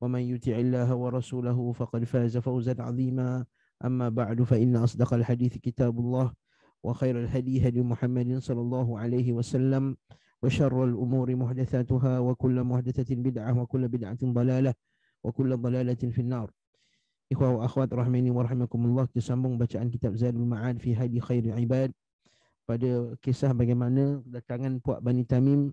ومن يطع الله ورسوله فقد فاز فوزا عظيما اما بعد فان اصدق الحديث كتاب الله وخير الهدي هدي محمد صلى الله عليه وسلم وشر الامور محدثاتها وكل محدثه بدعه وكل بدعه ضلاله وكل ضلاله في النار اخوه واخوات رحمني ورحمكم الله تسمون bacaan كتاب زاد المعاد في هدي خير العباد pada kisah bagaimana datangan puak Bani Tamim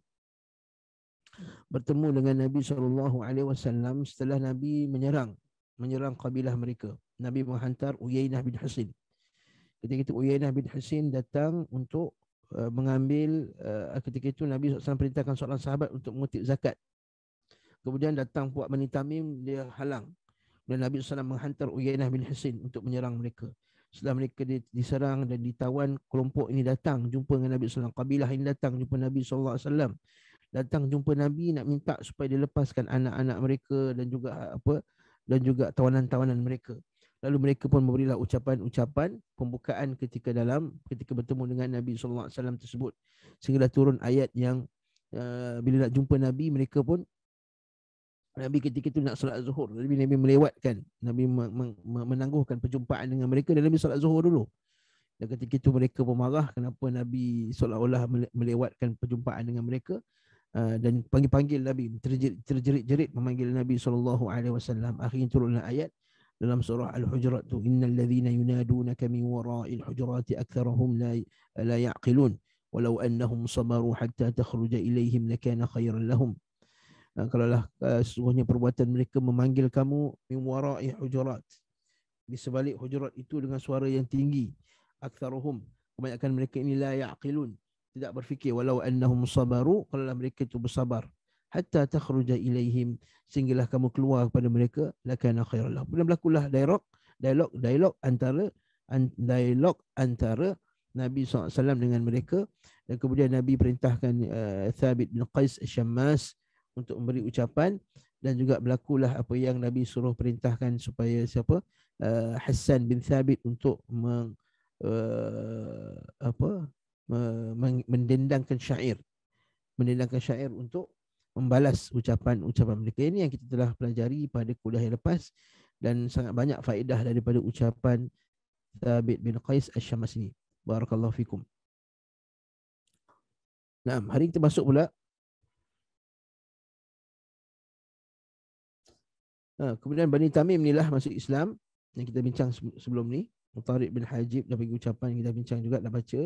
bertemu dengan Nabi sallallahu alaihi wasallam setelah Nabi menyerang menyerang kabilah mereka. Nabi menghantar Uyainah bin Hasin. Ketika itu Uyainah bin Hasin datang untuk uh, mengambil uh, ketika itu Nabi SAW perintahkan seorang sahabat untuk mengutip zakat. Kemudian datang puak Bani Tamim dia halang. Dan Nabi SAW menghantar Uyainah bin Hasin untuk menyerang mereka. Setelah mereka diserang dan ditawan, kelompok ini datang jumpa dengan Nabi SAW. Kabilah ini datang jumpa Nabi SAW datang jumpa Nabi nak minta supaya dilepaskan anak-anak mereka dan juga apa dan juga tawanan-tawanan mereka. Lalu mereka pun memberilah ucapan-ucapan pembukaan ketika dalam ketika bertemu dengan Nabi sallallahu alaihi wasallam tersebut. Sehingga turun ayat yang uh, bila nak jumpa Nabi mereka pun Nabi ketika itu nak solat zuhur. Nabi Nabi melewatkan, Nabi menangguhkan perjumpaan dengan mereka dan Nabi solat zuhur dulu. Dan ketika itu mereka pun marah kenapa Nabi seolah-olah melewatkan perjumpaan dengan mereka. Ah, dan panggil-panggil Nabi terjerit-jerit memanggil Nabi sallallahu alaihi wasallam akhirnya turunlah ayat dalam surah al-hujurat tu innal ladzina yunadunaka min wara'il hujurati aktharuhum la la yaqilun walau annahum sabaru hatta takhruja ilaihim lakana khairan lahum ah, kalau lah ah, sesungguhnya perbuatan mereka memanggil kamu min wara'i hujurat di sebalik hujurat itu dengan suara yang tinggi aktharuhum kebanyakan mereka ini la yaqilun tidak berfikir walau annahum sabaru kalau mereka itu bersabar hatta takhruja ilaihim sehinggalah kamu keluar kepada mereka lakana khairallah kemudian berlakulah dialog dialog dialog antara dialog antara Nabi SAW dengan mereka dan kemudian Nabi perintahkan uh, Thabit bin Qais Syammas untuk memberi ucapan dan juga berlakulah apa yang Nabi suruh perintahkan supaya siapa uh, Hassan bin Thabit untuk meng, uh, apa mendendangkan syair mendendangkan syair untuk membalas ucapan-ucapan mereka ini yang kita telah pelajari pada kuliah yang lepas dan sangat banyak faedah daripada ucapan Thabit bin Qais Asy-Syams ini. Barakallahu fikum. Naam, hari kita masuk pula. Ha, kemudian Bani Tamim inilah masuk Islam yang kita bincang sebelum ni. Tariq bin Hajib dah bagi ucapan kita bincang juga dah baca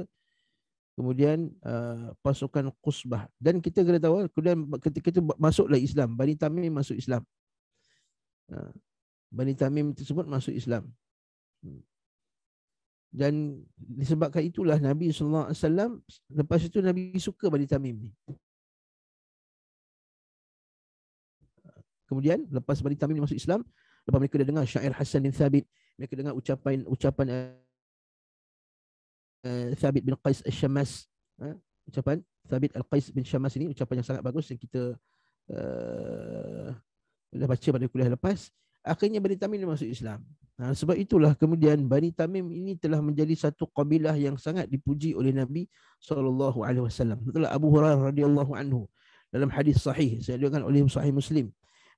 kemudian uh, pasukan Qusbah dan kita kena tahu kemudian ketika itu masuklah Islam Bani Tamim masuk Islam uh, Bani Tamim tersebut masuk Islam hmm. dan disebabkan itulah Nabi sallallahu alaihi wasallam lepas itu Nabi suka Bani Tamim ni kemudian lepas Bani Tamim masuk Islam lepas mereka dah dengar syair Hasan bin Thabit mereka dengar ucapan-ucapan Eh, Thabit bin Qais al-Shamas uh, ha, ucapan Thabit al-Qais bin Shamas ini ucapan yang sangat bagus yang kita uh, dah baca pada kuliah lepas akhirnya Bani Tamim masuk Islam. Ha, sebab itulah kemudian Bani Tamim ini telah menjadi satu kabilah yang sangat dipuji oleh Nabi sallallahu alaihi wasallam. Itulah Abu Hurairah radhiyallahu anhu dalam hadis sahih saya diriwayatkan oleh Sahih Muslim.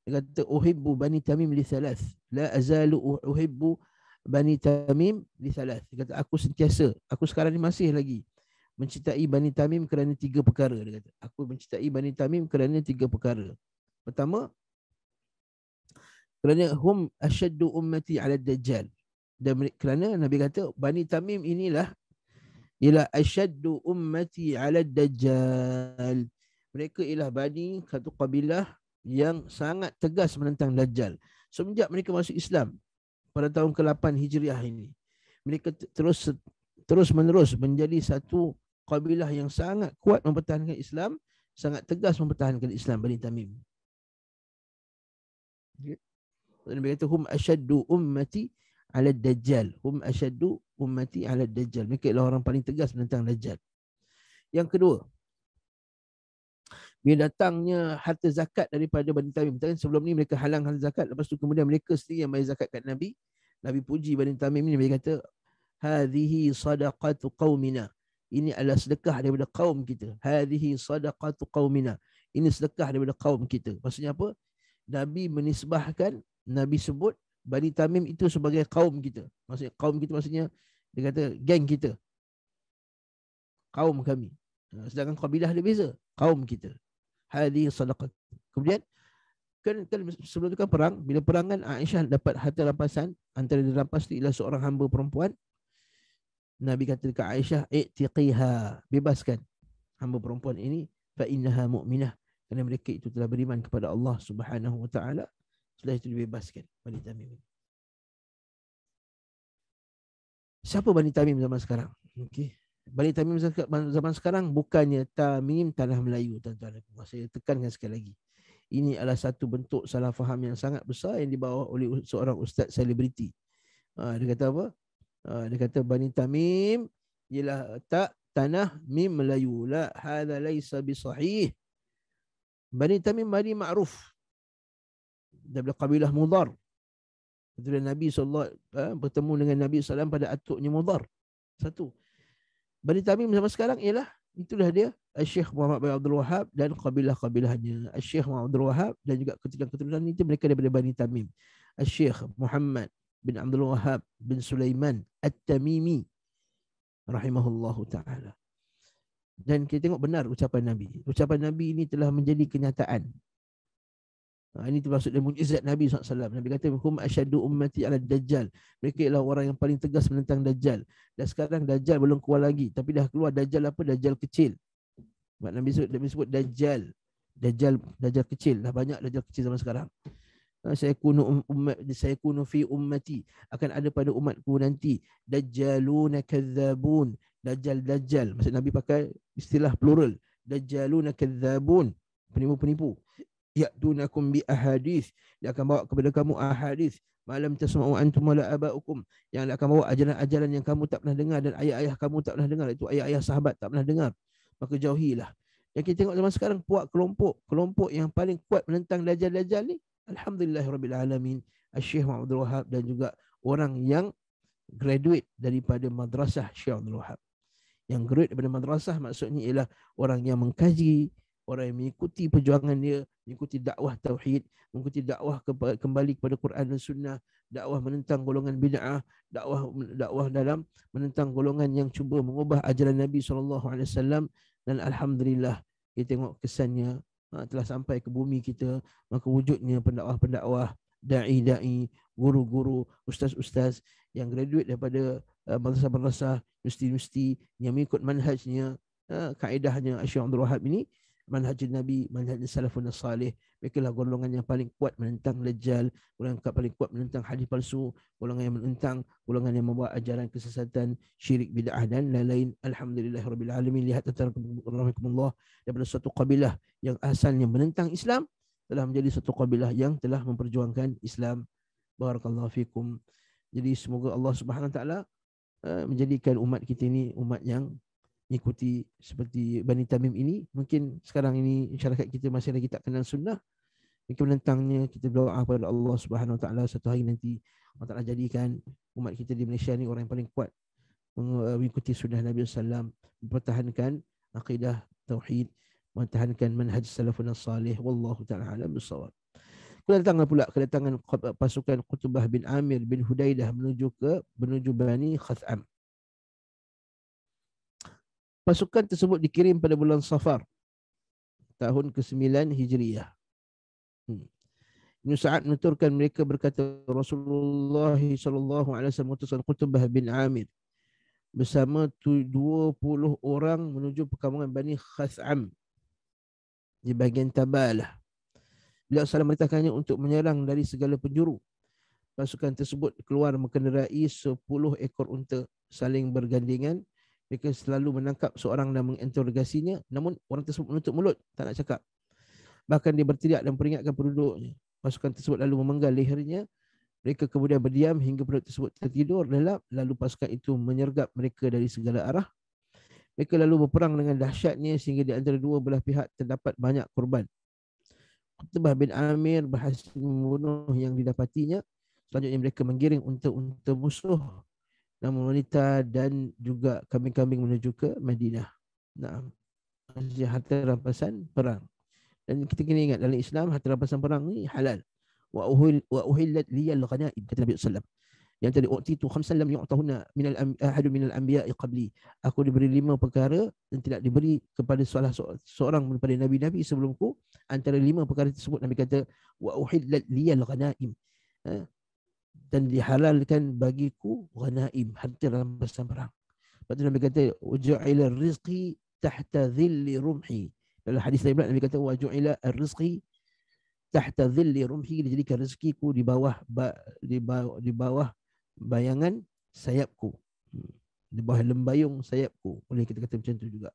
Dia kata uhibbu Bani Tamim li thalath la azalu uhibbu Bani Tamim di Salas. Dia kata, aku sentiasa, aku sekarang ni masih lagi mencintai Bani Tamim kerana tiga perkara. Dia kata, aku mencintai Bani Tamim kerana tiga perkara. Pertama, kerana hum asyaddu ummati ala dajjal. Dan kerana Nabi kata, Bani Tamim inilah ialah asyaddu ummati ala dajjal. Mereka ialah Bani satu kabilah yang sangat tegas menentang Dajjal. Semenjak mereka masuk Islam, pada tahun ke-8 Hijriah ini. Mereka terus terus menerus menjadi satu kabilah yang sangat kuat mempertahankan Islam, sangat tegas mempertahankan Islam Bani Tamim. Ya. Dan mereka kata hum ashaddu ummati ala dajjal hum ashaddu ummati ala dajjal mereka adalah orang paling tegas menentang dajjal yang kedua bila datangnya harta zakat daripada Bani Tamim. Tapi sebelum ni mereka halang harta zakat. Lepas tu kemudian mereka sendiri yang bayar zakat kat Nabi. Nabi puji Bani Tamim ni. Dia kata, Hadihi sadaqatu qawmina. Ini adalah sedekah daripada kaum kita. Hadihi sadaqatu qawmina. Ini sedekah daripada kaum kita. Maksudnya apa? Nabi menisbahkan, Nabi sebut Bani Tamim itu sebagai kaum kita. Maksudnya kaum kita maksudnya, dia kata geng kita. Kaum kami. Ha, sedangkan kabilah dia beza. Kaum kita hadhihi sadaqah. Kemudian kan, kan sebelum itu kan perang, bila perang kan Aisyah dapat harta rampasan antara dirampas. rampas ialah seorang hamba perempuan. Nabi kata dekat Aisyah, "Iqtiqiha, bebaskan hamba perempuan ini fa innaha mu'minah." Kerana mereka itu telah beriman kepada Allah Subhanahu wa taala, setelah itu dibebaskan Bani Tamim. Siapa Bani Tamim zaman sekarang? Okey balik tamim zaman sekarang bukannya tamim tanah Melayu tuan-tuan saya tekankan sekali lagi ini adalah satu bentuk salah faham yang sangat besar yang dibawa oleh seorang ustaz selebriti ha, dia kata apa ha, dia kata Bani Tamim ialah tak tanah mim Melayu la hadha laisa bisahih Bani Tamim Bani Ma'ruf daripada kabilah Mudar Ketika Nabi SAW ha, bertemu dengan Nabi SAW pada atuknya Mudar satu Bani Tamim sama sekarang ialah itulah dia Syekh Muhammad bin Abdul Wahab dan kabilah-kabilahnya. Syekh Muhammad Abdul Wahab dan juga keturunan-keturunan itu mereka daripada Bani Tamim. Syekh Muhammad bin Abdul Wahab bin Sulaiman At-Tamimi rahimahullahu taala. Dan kita tengok benar ucapan Nabi. Ucapan Nabi ini telah menjadi kenyataan Ha, ini termasuk dengan mujizat Nabi SAW. Nabi kata, Hum asyadu ummati ala dajjal. Mereka ialah orang yang paling tegas menentang dajjal. Dan sekarang dajjal belum keluar lagi. Tapi dah keluar dajjal apa? Dajjal kecil. Sebab Nabi sebut, Nabi sebut dajjal. Dajjal dajjal kecil. Dah banyak dajjal kecil zaman sekarang. Ha, saya kuno um, ummat saya kuno fi ummati akan ada pada umatku nanti dajjaluna kadzabun dajjal dajjal maksud nabi pakai istilah plural dajjaluna kadzabun penipu-penipu ya'tunakum bi ahadith dia akan bawa kepada kamu ahadith malam tasma'u antum wala abaukum yang akan bawa ajaran-ajaran yang kamu tak pernah dengar dan ayah-ayah kamu tak pernah dengar itu ayah-ayah sahabat tak pernah dengar maka jauhilah yang kita tengok zaman sekarang puak kelompok kelompok yang paling kuat menentang dajjal-dajjal ni alhamdulillah rabbil alamin Syekh Muhammad Wahab dan juga orang yang graduate daripada madrasah Syekh Abdul Wahab. Yang graduate daripada madrasah maksudnya ialah orang yang mengkaji, orang yang mengikuti perjuangan dia mengikuti dakwah tauhid mengikuti dakwah kembali kepada Quran dan sunnah dakwah menentang golongan bid'ah dakwah dakwah dalam menentang golongan yang cuba mengubah ajaran Nabi saw. dan alhamdulillah kita tengok kesannya ha, telah sampai ke bumi kita maka wujudnya pendakwah-pendakwah dai-dai guru-guru ustaz-ustaz yang graduate daripada uh, madrasah-madrasah universiti-universiti yang mengikut manhajnya ha, kaedahnya Syekh Abdul Wahab ini manhaj Nabi, manhaj Salafun Salih. Mereka lah golongan yang paling kuat menentang lejal, golongan yang paling kuat menentang hadis palsu, golongan yang menentang, golongan yang membawa ajaran kesesatan, syirik, bid'ah dan lain-lain. Alhamdulillah, Rabbil Alamin. Lihat tentang Allah, daripada suatu kabilah yang asalnya menentang Islam, telah menjadi suatu kabilah yang telah memperjuangkan Islam. Barakallahu fikum. Jadi semoga Allah Subhanahu Taala eh, menjadikan umat kita ini umat yang ikuti seperti Bani Tamim ini mungkin sekarang ini masyarakat kita masih lagi tak kenal sunnah mungkin menentangnya kita berdoa kepada Allah Subhanahu Wa Taala satu hari nanti Allah Taala jadikan umat kita di Malaysia ni orang yang paling kuat eh, mengikuti sunnah Nabi Sallam mempertahankan akidah tauhid mempertahankan manhaj salafun salih wallahu taala alam bisawab kedatangan pula kedatangan pasukan Qutbah bin Amir bin Hudaidah menuju ke menuju Bani Khaz'am Pasukan tersebut dikirim pada bulan Safar tahun ke-9 Hijriah. Hmm. Ibn Sa'ad menuturkan mereka berkata Rasulullah sallallahu alaihi wasallam utusan Qutbah bin Amir bersama 20 orang menuju perkampungan Bani Khaz'am di bahagian Tabalah. Beliau salam meritakannya untuk menyerang dari segala penjuru. Pasukan tersebut keluar mengenderai 10 ekor unta saling bergandingan mereka selalu menangkap seorang dan menginterogasinya namun orang tersebut menutup mulut tak nak cakap bahkan dia berteriak dan peringatkan penduduknya pasukan tersebut lalu memenggal lehernya mereka kemudian berdiam hingga penduduk tersebut tertidur lelap lalu pasukan itu menyergap mereka dari segala arah mereka lalu berperang dengan dahsyatnya sehingga di antara dua belah pihak terdapat banyak korban Qutbah bin Amir berhasil membunuh yang didapatinya. Selanjutnya mereka menggiring untuk untuk musuh namun wanita dan juga kambing-kambing menuju ke Madinah. Nah, harta rampasan perang. Dan kita kena ingat dalam Islam harta rampasan perang ni halal. Wa uhil wa uhillat liya al-ghanaim kata Nabi sallallahu yang tadi waktu itu khamsan lam yu'tahuna min al-ahadu min al-anbiya qabli aku diberi lima perkara yang tidak diberi kepada salah seorang daripada nabi-nabi sebelumku antara lima perkara tersebut nabi kata wa uhillat liya al-ghanaim ha? dan dihalalkan bagiku ghanaim harta dalam bahasa perang. Lepas tu Nabi kata uj'ila rizqi tahta dhilli rumhi. Dalam hadis lain Nabi kata uj'ila rizqi tahta dhilli rumhi dijadikan rezekiku di bawah di bawah di bawah bayangan sayapku. Hmm. Di bawah lembayung sayapku. Boleh kita kata macam tu juga.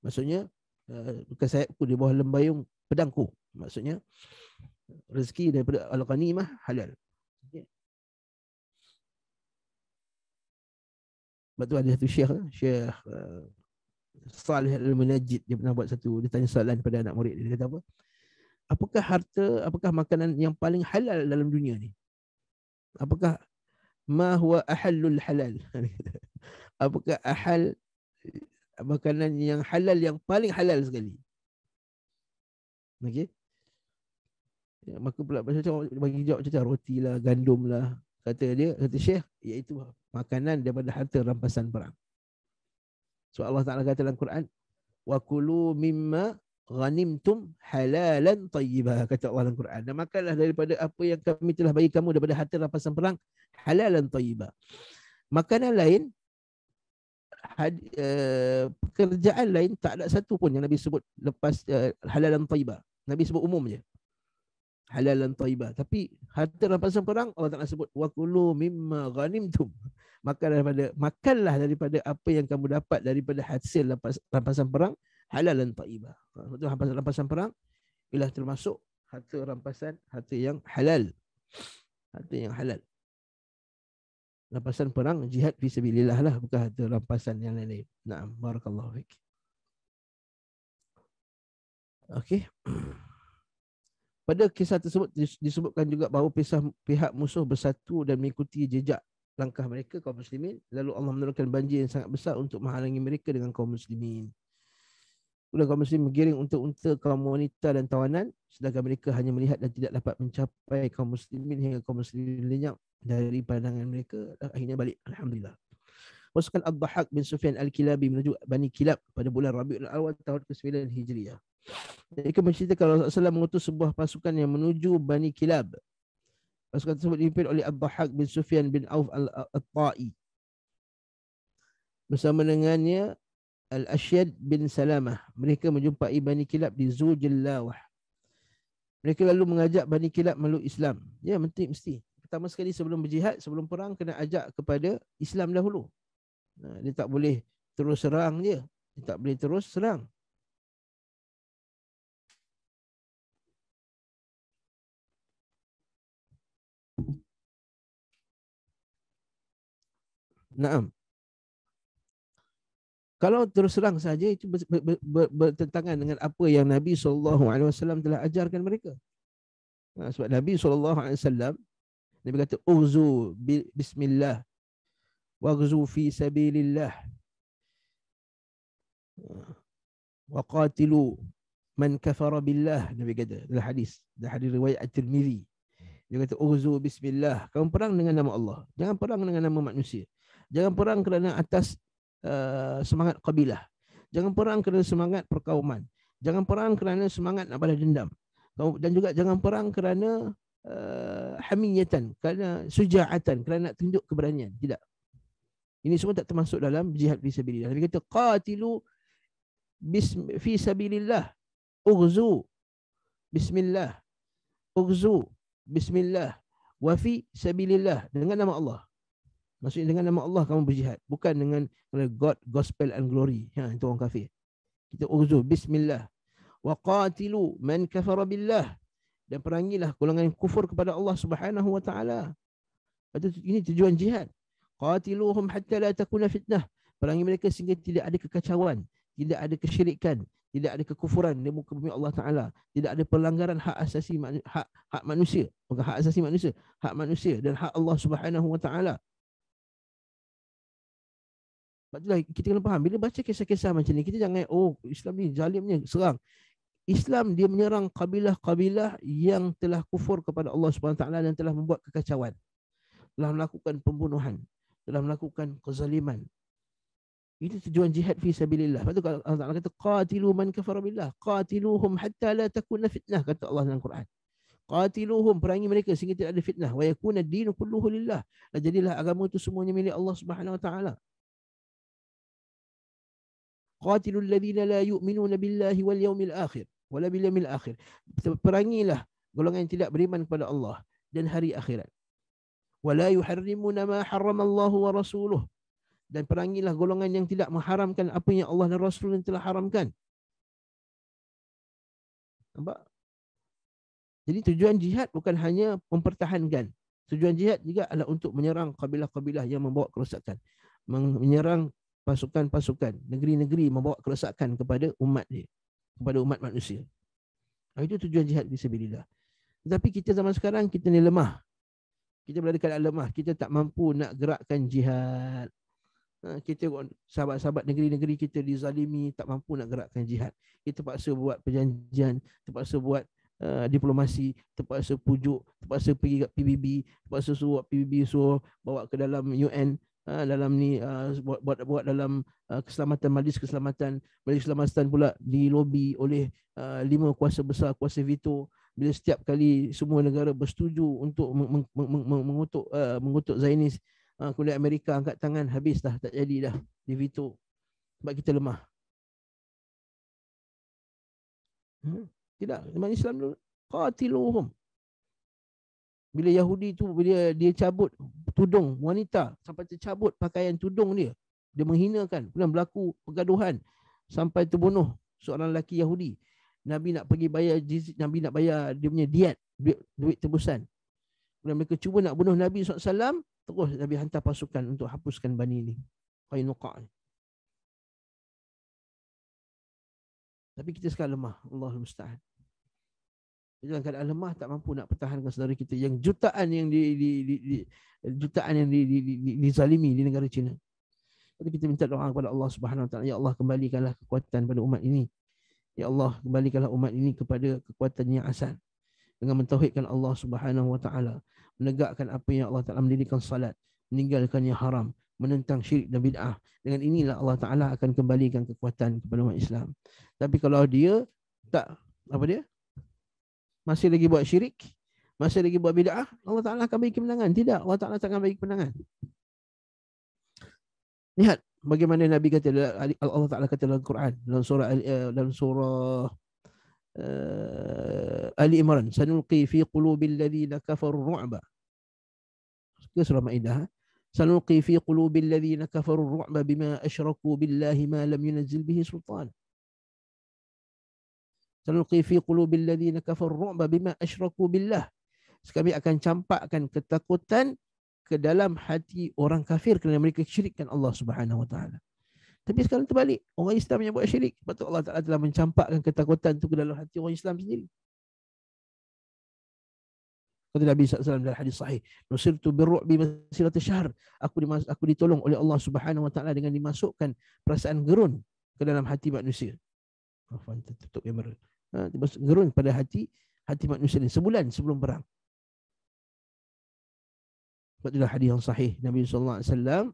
Maksudnya eh, bukan sayapku di bawah lembayung pedangku. Maksudnya rezeki daripada al-ghanimah halal. Sebab tu ada satu syekh Syekh eh, Salih Al-Munajid Dia pernah buat satu Dia tanya soalan kepada anak murid Dia kata apa Apakah harta Apakah makanan yang paling halal dalam dunia ni Apakah Ma huwa ahallul halal Apakah ahal Makanan yang halal Yang paling halal sekali Okay ya, Maka pula macam bagi jawab macam roti lah, gandum lah, kata dia kata syekh iaitu makanan daripada harta rampasan perang. So Allah Taala kata dalam Quran wa kulu mimma ghanimtum halalan tayyibah kata Allah dalam Quran dan makanlah daripada apa yang kami telah bagi kamu daripada harta rampasan perang halalan tayyibah. Makanan lain had, uh, pekerjaan lain tak ada satu pun yang Nabi sebut lepas uh, halalan tayyibah. Nabi sebut umum je halal dan taibah. Tapi harta rampasan perang Allah Taala sebut wa kulu mimma ghanimtum. Makan daripada makanlah daripada apa yang kamu dapat daripada hasil rampasan perang halal dan taibah. Betul rampasan rampasan perang ialah termasuk harta rampasan harta yang halal. Harta yang halal. Rampasan perang jihad fi sabilillah lah bukan harta rampasan yang lain-lain. Naam barakallahu fik. Okay. Pada kisah tersebut disebutkan juga bahawa pisah pihak musuh bersatu dan mengikuti jejak langkah mereka kaum muslimin lalu Allah menurunkan banjir yang sangat besar untuk menghalangi mereka dengan kaum muslimin. Kemudian kaum muslim menggiring unta-unta kaum wanita dan tawanan sedangkan mereka hanya melihat dan tidak dapat mencapai kaum muslimin hingga kaum muslimin lenyap dari pandangan mereka akhirnya balik alhamdulillah. Pasukan Abu bin Sufyan Al-Kilabi menuju Bani Kilab pada bulan Rabiul Awal tahun ke-9 Hijriah. Mereka menceritakan Rasulullah SAW mengutus sebuah pasukan yang menuju Bani Kilab. Pasukan tersebut dipimpin oleh Hak bin Sufyan bin Auf al-Atta'i. Bersama dengannya Al-Ashyad bin Salamah. Mereka menjumpai Bani Kilab di Zuljallawah. Mereka lalu mengajak Bani Kilab melu Islam. Ya, mesti. mesti. Pertama sekali sebelum berjihad, sebelum perang, kena ajak kepada Islam dahulu. Dia tak boleh terus serang dia. Dia tak boleh terus serang. Naam. Kalau terus terang saja itu bertentangan dengan apa yang Nabi saw telah ajarkan mereka. Ha, sebab Nabi saw alaihi wasallam Nabi kata uzu bismillah wa fi sabilillah wa qatilu man kafara billah Nabi kata dalam hadis dalam hadis riwayat at-Tirmizi dia kata uzu bismillah kamu perang dengan nama Allah jangan perang dengan nama manusia Jangan perang kerana atas uh, semangat kabilah. Jangan perang kerana semangat perkauman. Jangan perang kerana semangat nak balas dendam. Dan juga jangan perang kerana uh, hamiyatan, kerana sujaatan, kerana nak tunjuk keberanian. Tidak. Ini semua tak termasuk dalam jihad fi sabilillah. Dia kata qatilu fi sabilillah. Ughzu bismillah. Ughzu bismillah wa fi sabilillah dengan nama Allah. Maksudnya dengan nama Allah kamu berjihad. Bukan dengan God, Gospel and Glory. Ha, itu orang kafir. Kita urzuh. Bismillah. Wa qatilu man kafara billah. Dan perangilah golongan kufur kepada Allah subhanahu wa ta'ala. Ini tujuan jihad. Qatiluhum hatta la takuna fitnah. Perangi mereka sehingga tidak ada kekacauan. Tidak ada kesyirikan. Tidak ada kekufuran di muka bumi Allah Ta'ala. Tidak ada pelanggaran hak asasi hak, hak manusia. Bukan hak asasi manusia. Hak manusia dan hak Allah Subhanahu Wa Ta'ala. Sebab itulah kita kena faham. Bila baca kisah-kisah macam ni, kita jangan, oh Islam ni zalimnya serang. Islam dia menyerang kabilah-kabilah yang telah kufur kepada Allah SWT dan telah membuat kekacauan. Telah melakukan pembunuhan. Telah melakukan kezaliman. Ini tujuan jihad fi sabilillah. Lepas tu Allah Ta'ala kata, Qatilu man kafara Qatiluhum hatta la takuna fitnah. Kata Allah dalam Quran. Qatiluhum perangi mereka sehingga tidak ada fitnah. Wa yakuna dinu kulluhu lillah. Lah, jadilah agama itu semuanya milik Allah Subhanahu Wa Ta'ala. قاتلوا الذين لا wal بالله واليوم الآخر ولا باليوم الآخر perangilah golongan yang tidak beriman kepada Allah dan hari akhirat ولا يحرمون ما حرم wa Rasuluh dan perangilah golongan yang tidak mengharamkan apa yang Allah dan Rasul yang telah haramkan. Nampak? Jadi tujuan jihad bukan hanya mempertahankan. Tujuan jihad juga adalah untuk menyerang kabilah-kabilah yang membawa kerosakan. Menyerang pasukan-pasukan negeri-negeri membawa kerosakan kepada umat dia kepada umat manusia itu tujuan jihad fisabilillah tetapi kita zaman sekarang kita ni lemah kita berada keadaan lemah kita tak mampu nak gerakkan jihad ha, kita sahabat-sahabat negeri-negeri kita dizalimi tak mampu nak gerakkan jihad kita terpaksa buat perjanjian terpaksa buat uh, diplomasi terpaksa pujuk terpaksa pergi ke PBB terpaksa suruh PBB suruh bawa ke dalam UN Eh, dalam ni eh, buat buat buat dalam eh, keselamatan majlis keselamatan majlis keselamatan pula di lobi oleh lima kuasa besar kuasa veto bila setiap kali semua negara bersetuju untuk mengutuk mengutuk zainis kemudian Amerika angkat tangan habis dah tak jadi dah di veto sebab kita lemah hmm? tidak Islam qatiluhum bila Yahudi tu bila dia cabut tudung wanita sampai tercabut pakaian tudung dia dia menghinakan pernah berlaku pergaduhan sampai terbunuh seorang lelaki Yahudi Nabi nak pergi bayar Nabi nak bayar dia punya diet duit, duit tebusan kemudian mereka cuba nak bunuh Nabi SAW terus Nabi hantar pasukan untuk hapuskan bani ini Qainuqa' Tapi kita sekarang lemah Allahul Musta'an dalam keadaan lemah tak mampu nak pertahankan saudara kita yang jutaan yang di, di, di, di jutaan yang di, di, di, di, dizalimi di negara China. Jadi kita minta doa kepada Allah Subhanahu Wa Taala, ya Allah kembalikanlah kekuatan pada umat ini. Ya Allah kembalikanlah umat ini kepada kekuatan yang asal dengan mentauhidkan Allah Subhanahu Wa Taala, menegakkan apa yang Allah Taala mendirikan salat, meninggalkan yang haram, menentang syirik dan bid'ah. Dengan inilah Allah Taala akan kembalikan kekuatan kepada umat Islam. Tapi kalau dia tak apa dia? masih lagi buat syirik, masih lagi buat bid'ah, Allah Ta'ala akan bagi kemenangan. Tidak, Allah Ta'ala takkan bagi kemenangan. Lihat bagaimana Nabi kata Allah Ta'ala kata dalam Quran, dalam surah eh, dalam surah uh, Ali Imran, "Sanulqi fi qulubi alladhina kafaru ru'ba." Ke surah Maidah. Eh? "Sanulqi fi qulubi alladhina kafaru ru'ba bima asyraku billahi ma lam yunzil bihi sultana." Sanulqi fi qulubil ladzina kafaru ru'ba bima asyraku billah. Kami akan campakkan ketakutan ke dalam hati orang kafir kerana mereka syirikkan Allah Subhanahu wa taala. Tapi sekarang terbalik, orang Islam yang buat syirik, patut Allah Taala telah mencampakkan ketakutan itu ke dalam hati orang Islam sendiri. Kata Nabi SAW dalam hadis sahih, "Nusirtu birru'bi masilati syahr." Aku dimas aku ditolong oleh Allah Subhanahu wa taala dengan dimasukkan perasaan gerun ke dalam hati manusia. Afwan tutup kamera. Ya ha, gerun pada hati hati manusia ini sebulan sebelum perang. Betul hadis yang sahih Nabi sallallahu alaihi wasallam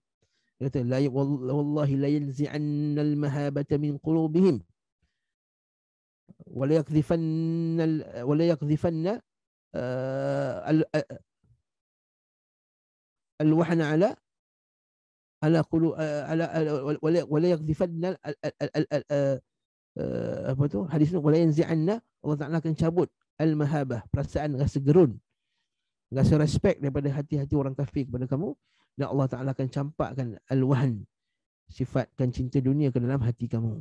kata la wallahi la yanzi'an al mahabata min qulubihim wa la yakdhifan wa la yakdhifan uh, al uh, wahna ala ala qulu uh, ala wa la yakdhifan al uh, apa tu hadis ni wala yanzi'anna Allah Taala akan cabut al mahabah perasaan rasa gerun rasa respect daripada hati-hati orang kafir kepada kamu dan Allah Taala akan campakkan al wahn sifatkan cinta dunia ke dalam hati kamu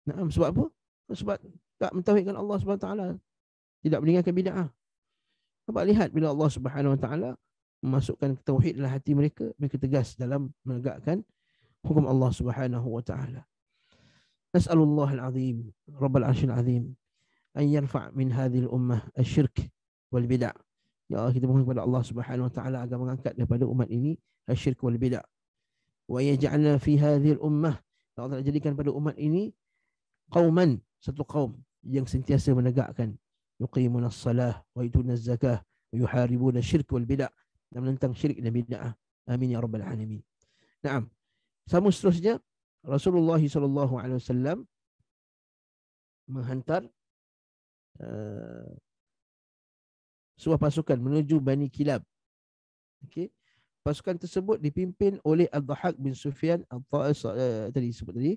Naam sebab apa? Sebab tak mentauhidkan Allah Subhanahu taala. Tidak meninggalkan bid'ah. Nampak lihat bila Allah Subhanahu wa taala memasukkan tauhid dalam hati mereka, mereka tegas dalam menegakkan hukum Allah Subhanahu wa taala. نسأل الله العظيم رب العرش العظيم أن يرفع من هذه الأمة الشرك والبدع يا الله كتب الله سبحانه وتعالى أقام عنك لبدا الأمة إني الشرك والبدع ويجعلنا في هذه الأمة يا الله جديكاً بدا الأمة إني قوما satu kaum yang sentiasa menegakkan yuqimun as-salah wa yutun az-zakah wa yuharibun asy-syirk wal bid'ah dan menentang syirik dan bid'ah amin ya rabbal alamin. Naam. Sama seterusnya Rasulullah SAW menghantar uh, sebuah pasukan menuju Bani Kilab. Okey. Pasukan tersebut dipimpin oleh Al-Dhahak bin Sufyan Al-Ta'i eh, tadi sebut tadi.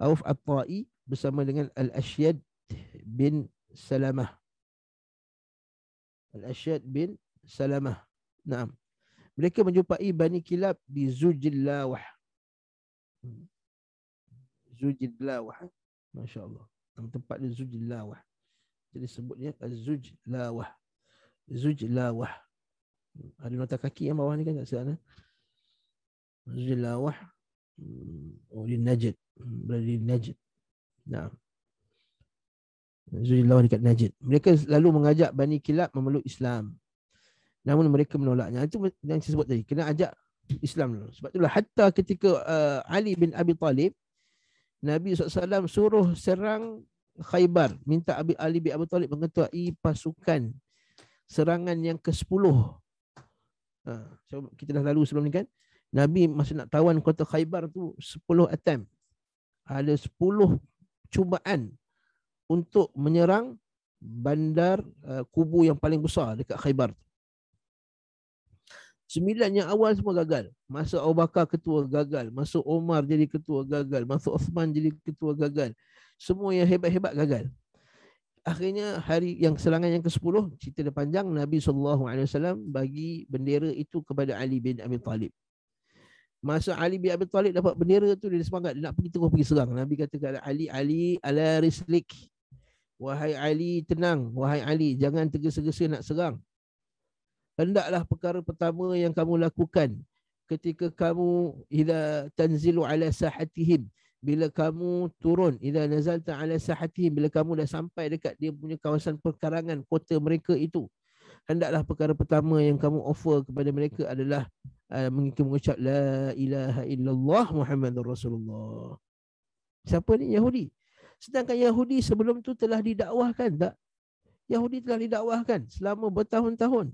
Auf Al-Ta'i bersama dengan Al-Asyad bin Salamah. Al-Asyad bin Salamah. Naam. Mereka menjumpai Bani Kilab di Zujillawah. Hmm. Zujid Lawah. Masya Allah. Nama tempat dia Zujid Jadi sebutnya dia kan Zujid Lawah. Ada nota kaki yang bawah ni kan tak silap eh? Zujid Lawah. Hmm. Oh, di Najd. Hmm, berada di Najd. Nah. Zujid dekat Najd. Mereka lalu mengajak Bani Kilab memeluk Islam. Namun mereka menolaknya. Itu yang saya sebut tadi. Kena ajak Islam dulu. Sebab itulah hatta ketika uh, Ali bin Abi Talib Nabi SAW suruh serang Khaybar. Minta Abi Ali bin Abi Talib mengetuai pasukan serangan yang ke-10. Ha, kita dah lalu sebelum ni kan. Nabi masa nak tawan kota Khaybar tu 10 attempt. Ada 10 cubaan untuk menyerang bandar uh, kubu yang paling besar dekat Khaybar tu. Sembilan yang awal semua gagal. Masuk Abu Bakar ketua gagal. Masuk Omar jadi ketua gagal. Masuk Osman jadi ketua gagal. Semua yang hebat-hebat gagal. Akhirnya hari yang serangan yang ke-10, cerita dia panjang, Nabi SAW bagi bendera itu kepada Ali bin Abi Talib. Masa Ali bin Abi Talib dapat bendera tu dia semangat dia nak pergi terus pergi serang. Nabi kata kepada Ali, Ali ala rislik. Wahai Ali tenang, wahai Ali jangan tergesa-gesa nak serang hendaklah perkara pertama yang kamu lakukan ketika kamu ila tanzilu ala sahatihim bila kamu turun ila nazalta ala sahatihim bila kamu dah sampai dekat dia punya kawasan perkarangan kota mereka itu hendaklah perkara pertama yang kamu offer kepada mereka adalah uh, mengikut mengucap la ilaha illallah muhammadur rasulullah siapa ni yahudi sedangkan yahudi sebelum tu telah didakwahkan tak yahudi telah didakwahkan selama bertahun-tahun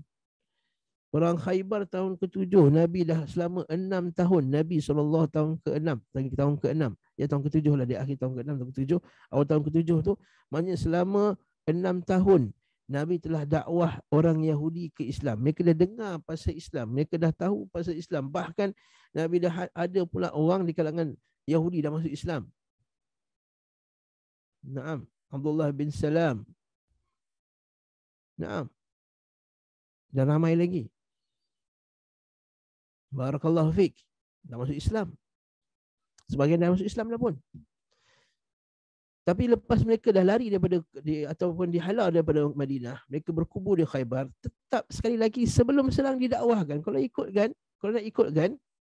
Perang Khaybar tahun ke-7 Nabi dah selama enam tahun Nabi saw tahun ke-6 tahun ke tahun ke ya tahun ke-7 lah di akhir tahun ke-6 tahun ke-7 awal tahun ke-7 tu maknanya selama enam tahun Nabi telah dakwah orang Yahudi ke Islam. Mereka dah dengar pasal Islam. Mereka dah tahu pasal Islam. Bahkan Nabi dah ha-, ada pula orang di kalangan Yahudi dah masuk Islam. Naam. Abdullah bin Salam. Naam. Dan ramai lagi. Barakallahu fiqh. Dah masuk Islam. Sebagian dah masuk Islam dah pun. Tapi lepas mereka dah lari daripada di, ataupun dihalau daripada Madinah, mereka berkubur di Khaybar, tetap sekali lagi sebelum selang didakwahkan. Kalau ikutkan, kalau nak ikutkan,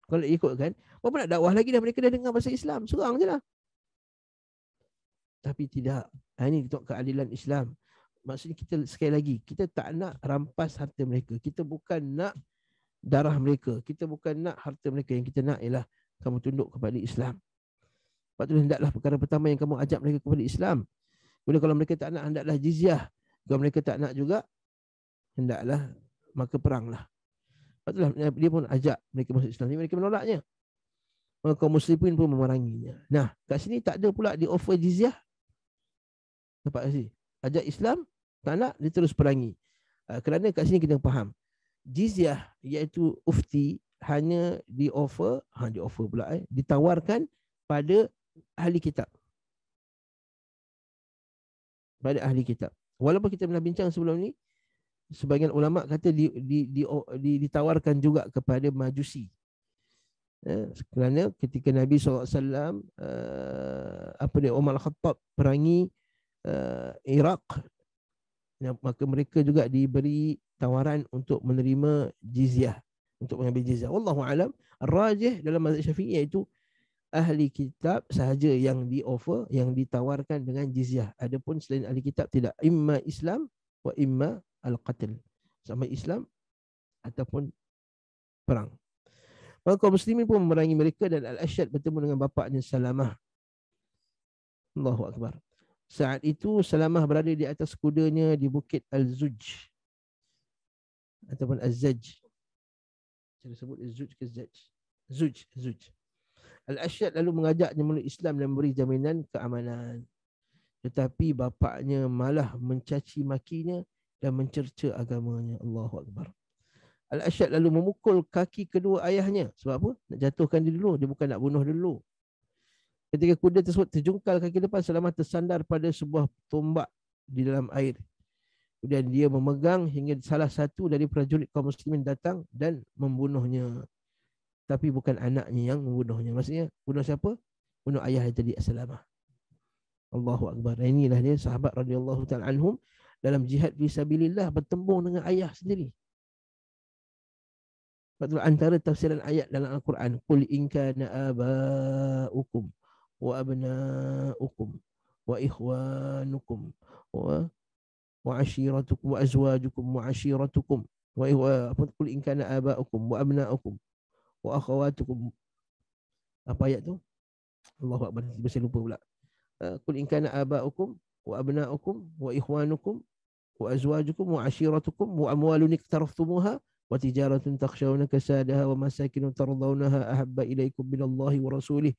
kalau nak ikutkan, apa nak dakwah lagi dah mereka dah dengar bahasa Islam. Serang je lah. Tapi tidak. Ha, ini untuk keadilan Islam. Maksudnya kita sekali lagi, kita tak nak rampas harta mereka. Kita bukan nak darah mereka. Kita bukan nak harta mereka. Yang kita nak ialah kamu tunduk kepada Islam. Sebab itu hendaklah perkara pertama yang kamu ajak mereka kepada Islam. Kemudian kalau mereka tak nak, hendaklah jizyah. Kalau mereka tak nak juga, hendaklah maka peranglah. Sebab itulah dia pun ajak mereka masuk Islam. Tapi mereka menolaknya. Maka kaum muslimin pun memeranginya. Nah, kat sini tak ada pula di offer jizyah. Nampak kat sini? Ajak Islam, tak nak, dia terus perangi. Ah, kerana kat sini kita faham jizyah iaitu ufti hanya di offer ha di offer pula eh ditawarkan pada ahli kitab pada ahli kitab walaupun kita pernah bincang sebelum ni sebahagian ulama kata di, di di di ditawarkan juga kepada majusi eh, kerana ketika Nabi SAW uh, eh, apa ni Umar Khattab perangi uh, Iraq maka mereka juga diberi tawaran untuk menerima jizyah untuk mengambil jizyah wallahu alam rajih dalam mazhab syafi'i iaitu ahli kitab sahaja yang di offer yang ditawarkan dengan jizyah adapun selain ahli kitab tidak imma islam wa imma al qatl sama islam ataupun perang maka kaum muslimin pun memerangi mereka dan al ashad bertemu dengan bapaknya salamah Allahu akbar saat itu salamah berada di atas kudanya di bukit al zuj ataupun azzaj cara sebut azzuj ke zaj zuj zuj al-ashyad lalu mengajaknya memeluk Islam dan memberi jaminan keamanan tetapi bapaknya malah mencaci makinya dan mencerca agamanya Allahu akbar al-ashyad lalu memukul kaki kedua ayahnya sebab apa nak jatuhkan dia dulu dia bukan nak bunuh dulu ketika kuda tersebut terjungkal kaki depan selamat tersandar pada sebuah tombak di dalam air Kemudian dia memegang hingga salah satu dari prajurit kaum muslimin datang dan membunuhnya. Tapi bukan anaknya yang membunuhnya. Maksudnya bunuh siapa? Bunuh ayah yang tadi as Allahu Akbar. Inilah dia sahabat radhiyallahu ta'ala anhum dalam jihad visabilillah bertembung dengan ayah sendiri. Sebab antara tafsiran ayat dalam Al-Quran. Qul inkana aba'ukum wa abna'ukum wa ikhwanukum wa وعشيرتكم وأزواجكم وعشيرتكم قل إن كان آباؤكم وأبناؤكم وأخواتكم apa ayat tu Allahu akbar tiba saya lupa pula qul in kana aba'ukum wa abna'ukum wa ikhwanukum wa azwajukum wa ashiratukum wa amwalun iktaraftumuha wa tijaratun takhshawna kasadaha wa masakin tardawnaha ahabba ilaikum minallahi wa rasulih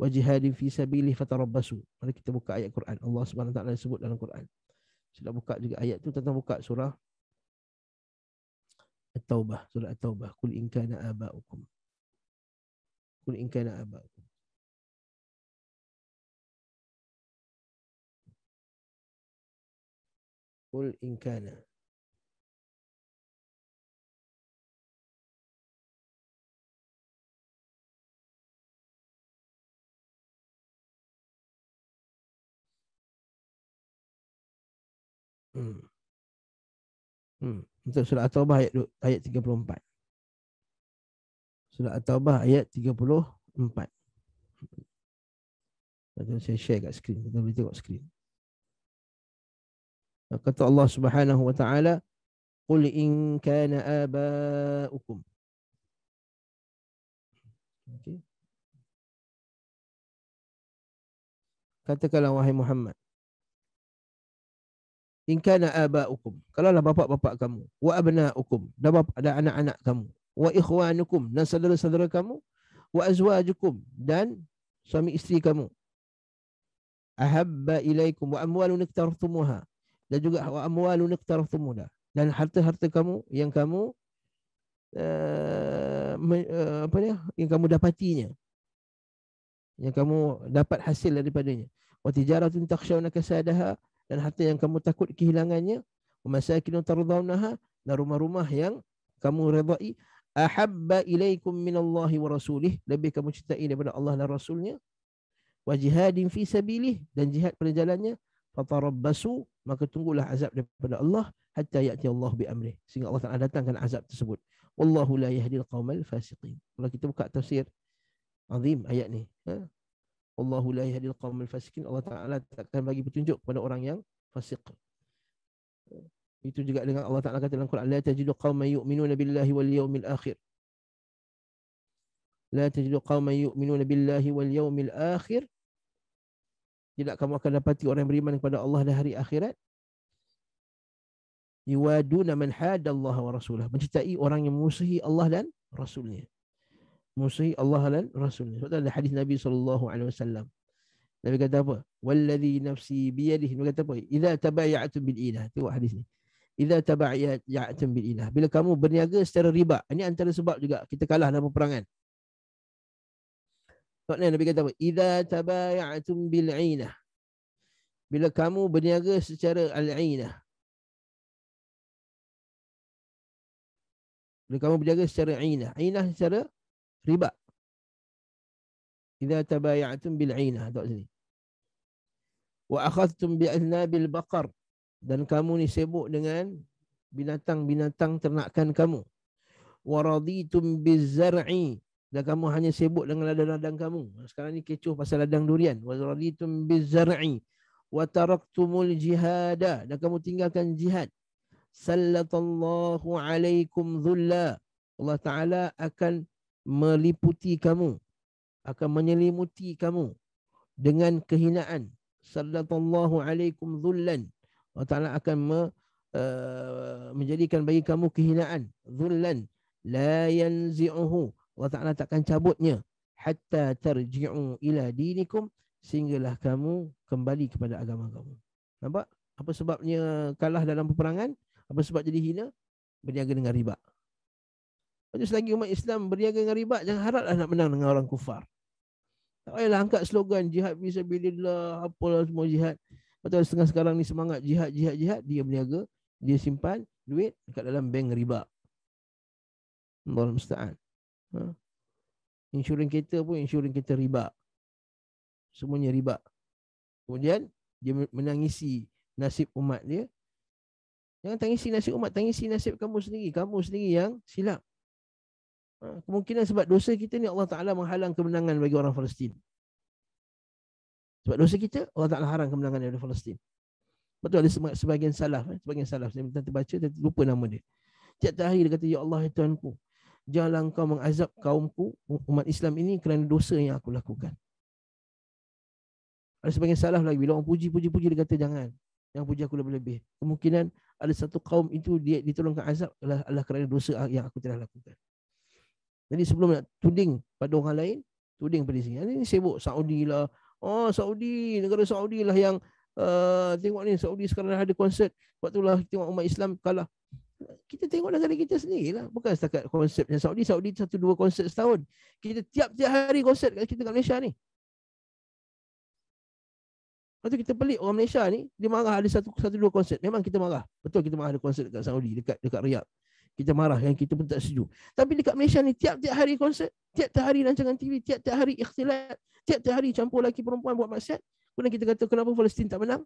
wa jihadin fi sabilihi fatarabbasu mari kita buka ayat Quran Allah Subhanahu wa taala sebut dalam Quran Sila buka juga ayat tu tentang buka surah At-Taubah, surah At-Taubah. Kul in kana aba'ukum. Kul in kana aba'ukum. Kul in kana Hmm. Untuk hmm. surah At-Taubah ayat ayat 34. Surah At-Taubah ayat 34. Nanti saya share kat skrin. Kita boleh tengok skrin. Kata Allah Subhanahu Wa Taala, "Qul in kana aba'ukum" Okay. Katakanlah wahai Muhammad in kana abaukum kalaulah bapa bapa kamu wa abnaukum dan bapak dan anak-anak kamu wa ikhwanukum dan saudara-saudara kamu wa azwajukum dan suami isteri kamu ahabba ilaikum wa amwalun iktarathumuha dan juga wa amwalun iktarathumuha dan harta-harta kamu yang kamu uh, apa dia yang kamu dapatinya yang kamu dapat hasil daripadanya wa tijaratun takhshawna kasadaha dan harta yang kamu takut kehilangannya masa kini tardawnaha dan rumah-rumah yang kamu redai ahabba ilaikum Allahi wa rasulih lebih kamu cintai daripada Allah dan rasulnya wa jihadin fi sabilih dan jihad pada jalannya fatarabbasu maka tunggulah azab daripada Allah hatta ya'ti Allah bi amrih sehingga Allah akan datangkan azab tersebut wallahu la yahdi al-qaumal fasiqin kalau kita buka tafsir azim ayat ni ha? Allahu la yahdi al-qaumul fasikin. Allah Taala takkan bagi petunjuk kepada orang yang fasik. Itu juga dengan Allah Taala kata dalam Quran, la tajidu qauman yu'minuna billahi wal yawmil akhir. La tajidu qauman yu'minuna billahi wal yawmil akhir. Tidak kamu akan dapati orang yang beriman kepada Allah dan hari akhirat. Yuwaduna man hadallaha wa rasulah. Mencintai orang yang memusuhi Allah dan Rasulnya musuhi Allah dan Rasulnya. Sebab ada hadis Nabi sallallahu alaihi wasallam. Nabi kata apa? Wallazi nafsi bi Nabi kata apa? Idza tabaya'tu bil ilah. Tu hadis ni. Idza tabaya'tu bil ilah. Bila kamu berniaga secara riba. Ini antara sebab juga kita kalah dalam peperangan. Sebab ni Nabi kata apa? Idza tabaya'tu bil ilah. Bila kamu berniaga secara al-ainah. Bila kamu berniaga secara ainah. Ainah secara riba. Idza tabayatum bil ainah ha, dekat sini. Wa akhadhtum bi aznabil baqar dan kamu ni sibuk dengan binatang-binatang ternakan kamu. Wa raditum biz zar'i dan kamu hanya sibuk dengan ladang-ladang kamu. Ha, sekarang ni kecoh pasal ladang durian. Wa raditum biz zar'i wa taraktumul jihada dan kamu tinggalkan jihad. Sallallahu alaikum dhulla. Allah Ta'ala akan meliputi kamu akan menyelimuti kamu dengan kehinaan sallallahu alaikum zullan Allah Ta'ala akan me, uh, menjadikan bagi kamu kehinaan zullan la yanzi'uhu Allah Ta'ala takkan cabutnya hatta tarji'u ila dinikum sehinggalah kamu kembali kepada agama kamu nampak apa sebabnya kalah dalam peperangan apa sebab jadi hina berniaga dengan riba Maksudnya selagi umat Islam berniaga dengan riba, jangan haraplah nak menang dengan orang kufar. Tak payahlah angkat slogan jihad visabilillah, apalah semua jihad. Atau setengah sekarang ni semangat jihad, jihad, jihad. Dia berniaga, dia simpan duit dekat dalam bank riba. Allah Musta'an. Ha? Insurans kereta pun insurans kereta riba. Semuanya riba. Kemudian dia menangisi nasib umat dia. Jangan tangisi nasib umat, tangisi nasib kamu sendiri. Kamu sendiri yang silap. Ha, kemungkinan sebab dosa kita ni Allah Taala menghalang kemenangan bagi orang Palestin. Sebab dosa kita Allah Taala haram kemenangan bagi orang Palestin. Betul ada sebagian salaf eh? sebahagian salaf saya minta terbaca tapi lupa nama dia. Tiap hari dia kata ya Allah ya Tuhanku janganlah engkau mengazab kaumku umat Islam ini kerana dosa yang aku lakukan. Ada sebagian salah lagi. Bila orang puji, puji, puji, dia kata jangan. Yang puji aku lebih-lebih. Kemungkinan ada satu kaum itu dia ditolongkan azab adalah kerana dosa yang aku telah lakukan. Jadi sebelum nak tuding pada orang lain, tuding pada sini. Ini sibuk Saudi lah. Oh Saudi, negara Saudi lah yang uh, tengok ni Saudi sekarang ada konsert. Waktu lah tengok umat Islam kalah. Kita tengok negara kita sendiri lah. Bukan setakat konsep yang Saudi. Saudi satu dua konsert setahun. Kita tiap-tiap hari konsert kat kita kat Malaysia ni. Lepas kita pelik orang Malaysia ni, dia marah ada satu satu dua konsert. Memang kita marah. Betul kita marah ada konsert dekat Saudi, dekat dekat Riyadh kita marah yang kita pun tak sejuk. Tapi dekat Malaysia ni tiap-tiap hari konsert, tiap-tiap hari rancangan TV, tiap-tiap hari ikhtilat, tiap-tiap hari campur lelaki perempuan buat maksiat. Kemudian kita kata kenapa Palestin tak menang?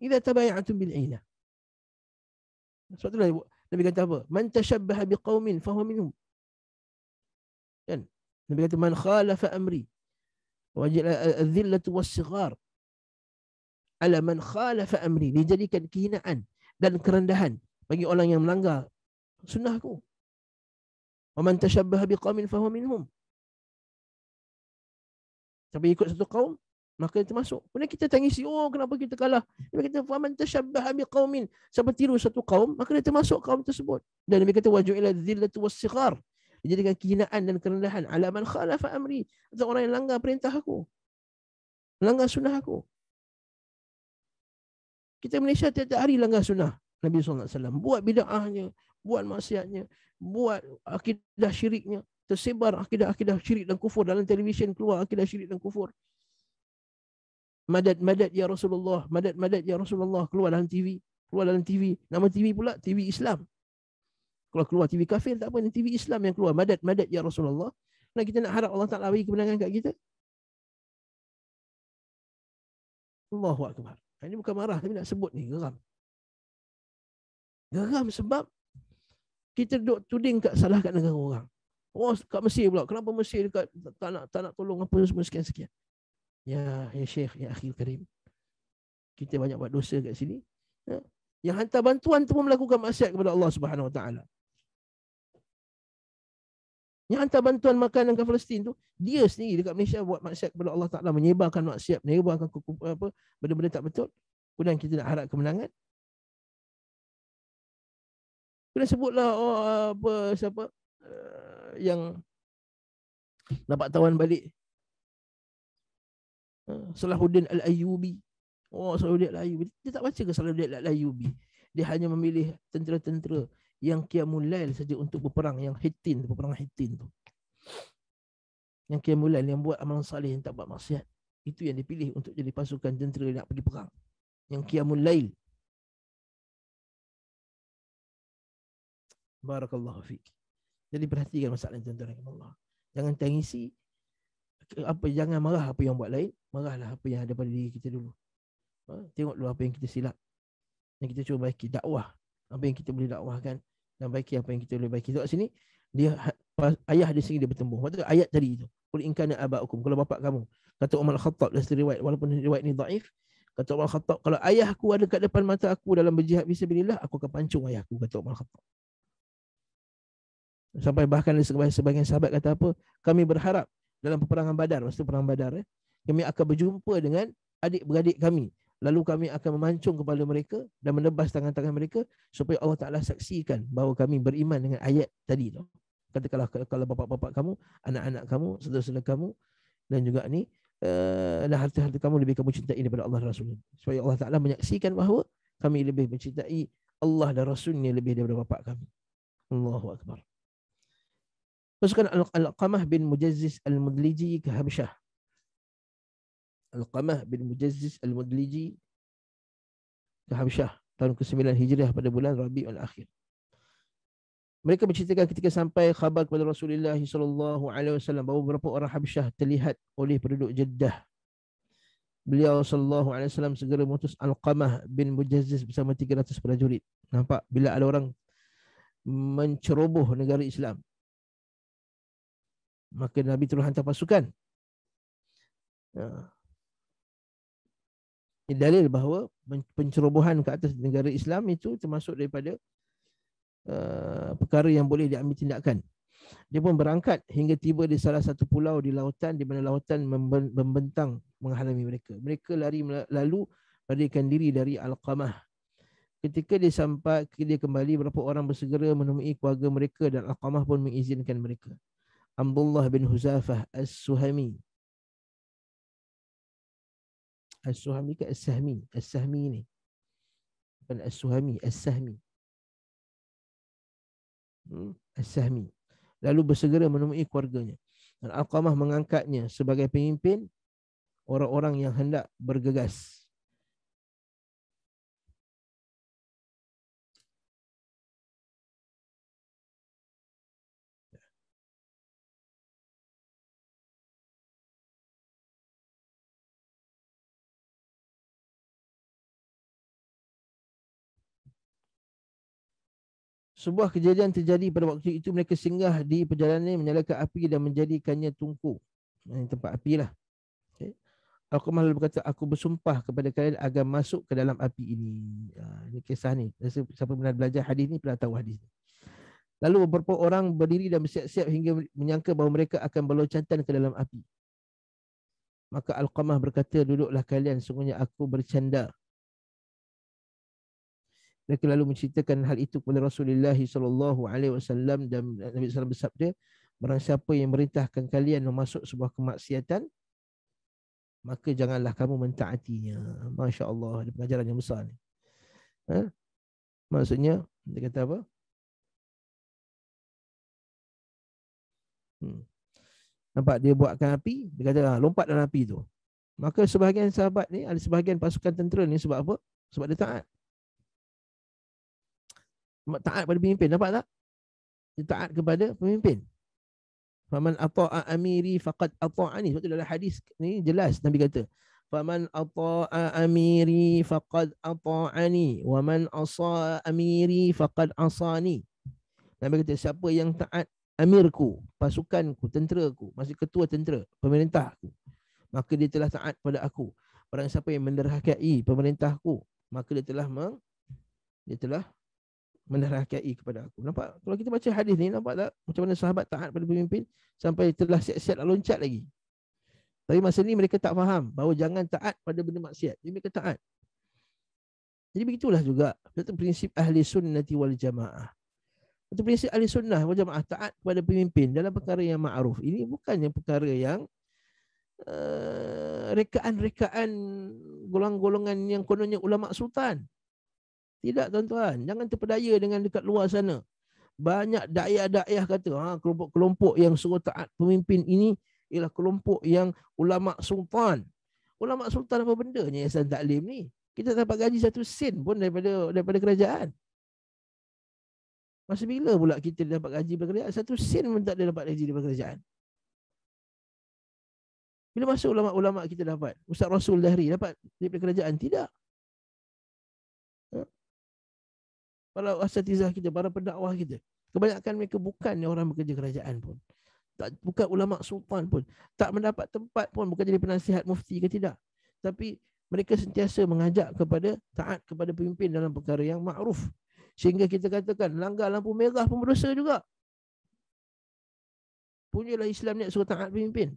Idza tabai'atum bil aina. Sebab tu Nabi kata apa? Man tashabbaha biqaumin fahuwa minhum. Kan? Nabi kata man khalafa amri wajib az-zillah was-sighar ala man khalafa amri dijadikan kehinaan dan kerendahan bagi orang yang melanggar sunnahku. Wa man tashabbaha biqaumin fa huwa minhum. Siapa ikut satu kaum, maka dia termasuk. Kemudian kita tangisi, oh kenapa kita kalah? Dia kata, faman tashabbaha biqaumin. Siapa tiru satu kaum, maka dia termasuk kaum tersebut. Dan dia kata, wajuh ila zillatu wassikhar. Dia jadikan kehinaan dan kerendahan. Alaman khalafa amri. Atau orang yang langgar perintah aku. Langgar sunnah aku. Kita Malaysia tiap-tiap hari langgar sunnah Nabi SAW. Buat bida'ahnya, buat maksiatnya, buat akidah syiriknya. Tersebar akidah-akidah syirik dan kufur dalam televisyen keluar akidah syirik dan kufur. Madad-madad ya Rasulullah, madad-madad ya Rasulullah keluar dalam TV. Keluar dalam TV, nama TV pula TV Islam. Kalau keluar TV kafir tak apa, TV Islam yang keluar. Madad-madad ya Rasulullah. Dan kita nak harap Allah Ta'ala bagi kemenangan kat kita. Allahu Akbar. Ini bukan marah tapi nak sebut ni geram. Geram sebab kita duk tuding kat salah kat negara orang. Oh kat Mesir pula. Kenapa Mesir dekat tak nak tak nak tolong apa semua sekian-sekian. Ya, ya Syekh, ya Akhil Karim. Kita banyak buat dosa kat sini. Ya. Yang hantar bantuan tu pun melakukan maksiat kepada Allah Subhanahu Wa Taala. Yang hantar bantuan makanan ke Palestin tu, dia sendiri dekat Malaysia buat maksiat kepada Allah Taala menyebarkan maksiat, menyebarkan apa benda-benda tak betul. Kemudian kita nak harap kemenangan. Kemudian sebutlah oh, apa siapa uh, yang dapat tawan balik eh, Salahuddin Al-Ayyubi. Oh, Salahuddin Al-Ayyubi. Dia tak baca ke Salahuddin Al-Ayyubi? Dia hanya memilih tentera-tentera yang kiamulail saja untuk berperang yang hitin berperang hitin tu yang kiamulail yang buat amalan salih yang tak buat maksiat itu yang dipilih untuk jadi pasukan jentera yang nak pergi perang yang kiamulail barakallahu fiik jadi perhatikan masalah jentera yang Allah jangan tangisi apa jangan marah apa yang buat lain marahlah apa yang ada pada diri kita dulu ha? tengok dulu apa yang kita silap yang kita cuba baiki dakwah apa yang kita boleh dakwahkan dan baiki apa yang kita boleh baiki. Sebab sini dia ha, ayah di sini dia bertemu. Maksudnya ayat tadi itu. Qul in kana abaukum kalau bapak kamu. Kata Umar khattab dalam riwayat walaupun riwayat ini dhaif. Kata Umar khattab kalau ayahku ada kat depan mata aku dalam berjihad fisabilillah aku akan pancung ayahku kata Umar khattab Sampai bahkan sebagian sahabat kata apa? Kami berharap dalam peperangan Badar, waktu perang Badar eh, kami akan berjumpa dengan adik-beradik kami lalu kami akan memancung kepala mereka dan menebas tangan-tangan mereka supaya Allah Taala saksikan bahawa kami beriman dengan ayat tadi tu. Katakanlah kalau kalau bapa-bapa kamu, anak-anak kamu, saudara-saudara kamu dan juga ni uh, dan harta-harta kamu lebih kamu cintai daripada Allah Rasulnya. Supaya Allah Taala menyaksikan bahawa kami lebih mencintai Allah dan Rasulnya lebih daripada bapa kami. Allahu akbar. Pasukan Al-Qamah bin Mujazzis Al-Mudliji ke Habsyah Al-Qamah bin Mujazziz Al-Mudliji ke Habsyah tahun ke-9 Hijriah pada bulan Rabiul Akhir. Mereka menceritakan ketika sampai khabar kepada Rasulullah sallallahu alaihi wasallam bahawa beberapa orang Habsyah terlihat oleh penduduk Jeddah. Beliau sallallahu alaihi wasallam segera mengutus Al-Qamah bin Mujazziz bersama 300 prajurit. Nampak bila ada orang menceroboh negara Islam. Maka Nabi terus hantar pasukan. Ya dalil bahawa pencerobohan ke atas negara Islam itu termasuk daripada uh, perkara yang boleh diambil tindakan. Dia pun berangkat hingga tiba di salah satu pulau di lautan di mana lautan membentang menghalami mereka. Mereka lari lalu melarikan diri dari Al-Qamah. Ketika dia sampai, dia kembali, beberapa orang bersegera menemui keluarga mereka dan Al-Qamah pun mengizinkan mereka. Abdullah bin Huzafah as-Suhami As-Suhami ke As-Sahmi. As-Sahmi ni. Bukan As-Suhami. As-Sahmi. Hmm, As-Sahmi. Lalu bersegera menemui keluarganya. Dan Al-Qamah mengangkatnya sebagai pemimpin orang-orang yang hendak bergegas. Sebuah kejadian terjadi pada waktu itu mereka singgah di perjalanan menyalakan api dan menjadikannya tungku. Ini tempat api lah. Okay. Al-Qamah lalu berkata, aku bersumpah kepada kalian agar masuk ke dalam api ini. Ha, ini kisah ni. Rasa siapa pernah belajar hadis ini pernah tahu hadis ni. Lalu beberapa orang berdiri dan bersiap-siap hingga menyangka bahawa mereka akan berloncatan ke dalam api. Maka Al-Qamah berkata, duduklah kalian. Sungguhnya aku bercanda. Mereka lalu menceritakan hal itu kepada Rasulullah sallallahu alaihi wasallam dan Nabi sallallahu bersabda, barang siapa yang merintahkan kalian memasuk sebuah kemaksiatan, maka janganlah kamu mentaatinya. Masya-Allah, ada pengajaran yang besar ni. Ha? Maksudnya dia kata apa? Hmm. Nampak dia buatkan api, dia kata ah, lompat dalam api tu. Maka sebahagian sahabat ni, ada sebahagian pasukan tentera ni sebab apa? Sebab dia taat taat pada pemimpin nampak tak dia taat kepada pemimpin faman ata'a amiri faqad ata'ani sebab tu dalam hadis ni jelas nabi kata faman ata'a amiri faqad ata'ani wa man asaa amiri faqad asani nabi kata siapa yang taat amirku pasukanku tenteraku masih ketua tentera pemerintahku maka dia telah taat pada aku barang siapa yang menderhakai pemerintahku maka dia telah meng, dia telah menerahkai kepada aku. Nampak? Kalau kita baca hadis ni, nampak tak? Macam mana sahabat taat pada pemimpin sampai telah siap-siap loncat lagi. Tapi masa ni mereka tak faham bahawa jangan taat pada benda maksiat. Jadi mereka taat. Jadi begitulah juga. Itu prinsip ahli sunnati wal jamaah. Itu prinsip ahli sunnah wal jamaah. Taat kepada pemimpin dalam perkara yang ma'ruf. Ini bukan yang perkara yang uh, rekaan-rekaan golongan-golongan yang kononnya ulama' sultan. Tidak tuan-tuan, jangan terpedaya dengan dekat luar sana. Banyak daya-daya kata, ha, kelompok-kelompok yang suruh taat pemimpin ini ialah kelompok yang ulama sultan. Ulama sultan apa benda ni Yayasan Taklim ni? Kita dapat gaji satu sen pun daripada daripada kerajaan. Masa bila pula kita dapat gaji daripada kerajaan? Satu sen pun tak ada dapat gaji daripada kerajaan. Bila masuk ulama-ulama kita dapat? Ustaz Rasul Dahri dapat daripada kerajaan? Tidak. Kalau para tizah kita, para pendakwah kita. Kebanyakan mereka bukan orang bekerja kerajaan pun. Tak, bukan ulama sultan pun. Tak mendapat tempat pun. Bukan jadi penasihat mufti ke tidak. Tapi mereka sentiasa mengajak kepada taat kepada pemimpin dalam perkara yang ma'ruf. Sehingga kita katakan langgar lampu merah pun berdosa juga. Punyalah Islam ni suruh taat pemimpin.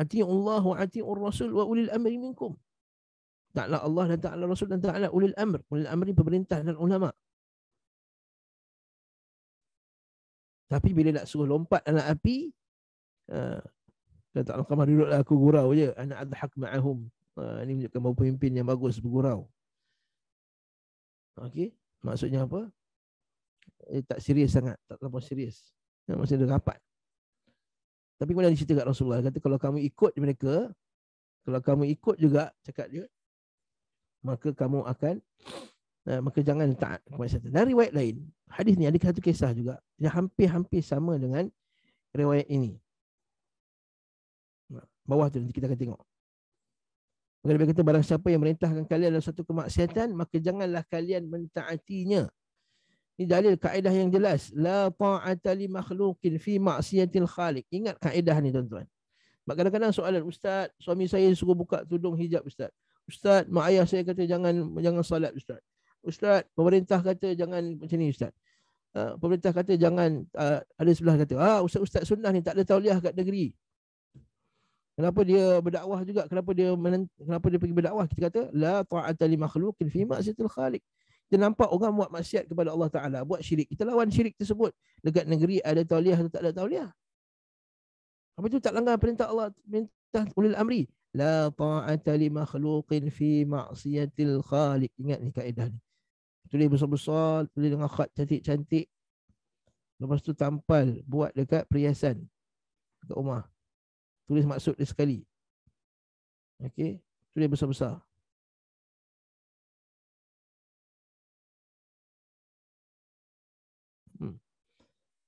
ati'u Allah wa ati'u Rasul wa ulil amri minkum. Ta'ala Allah dan ta'ala Rasul dan ta'ala ulil amr. Ulil amri ni pemerintah dan ulama. Tapi bila nak suruh lompat anak api, uh, ha, Ta'ala Qamah duduklah aku gurau je. Anak adhaq ma'ahum. Uh, ha, ini menunjukkan bahawa pemimpin yang bagus bergurau. Okey. Maksudnya apa? Eh, tak serius sangat. Tak terlalu serius. Ha, Masih dia rapat. Tapi kemudian dia cerita kat Rasulullah dia kata kalau kamu ikut mereka kalau kamu ikut juga cakap dia maka kamu akan uh, maka jangan taat kepada Dari riwayat lain, hadis ni ada satu kisah juga yang hampir-hampir sama dengan riwayat ini. Bawah tu nanti kita akan tengok. Maka Nabi kata barang siapa yang merintahkan kalian dalam satu kemaksiatan, maka janganlah kalian mentaatinya. Ini dalil kaedah yang jelas. La ta'ata li makhlukin fi ma'siyatil khalik. Ingat kaedah ni tuan-tuan. Sebab kadang-kadang soalan, Ustaz, suami saya suruh buka tudung hijab Ustaz. Ustaz, mak ayah saya kata jangan jangan salat Ustaz. Ustaz, pemerintah kata jangan macam ni Ustaz. Uh, pemerintah kata jangan uh, ada sebelah kata ah ustaz ustaz sunnah ni tak ada tauliah kat negeri kenapa dia berdakwah juga kenapa dia menent- kenapa dia pergi berdakwah kita kata la ta'ata li makhluqin fi ma'siyatil khaliq kita nampak orang buat maksiat kepada Allah Taala buat syirik kita lawan syirik tersebut dekat negeri ada tauliah atau tak ada tauliah apa tu tak langgar perintah Allah perintah ulil amri la ta'ata li makhluqin fi ma'siyatil khaliq ingat ni kaedah ni tulis besar-besar tulis dengan khat cantik-cantik lepas tu tampal buat dekat perhiasan dekat rumah tulis maksud dia sekali Okay, tulis besar-besar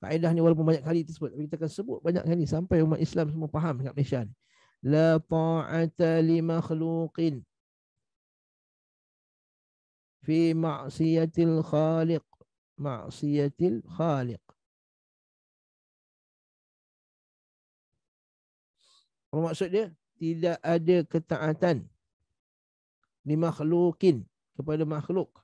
faedah ni walaupun banyak kali tersebut tapi kita akan sebut banyak kali sampai umat Islam semua faham dekat Malaysia ni la ta'ata li makhluqin fi ma'siyatil khaliq ma'siyatil khaliq apa maksud dia tidak ada ketaatan li makhluqin kepada makhluk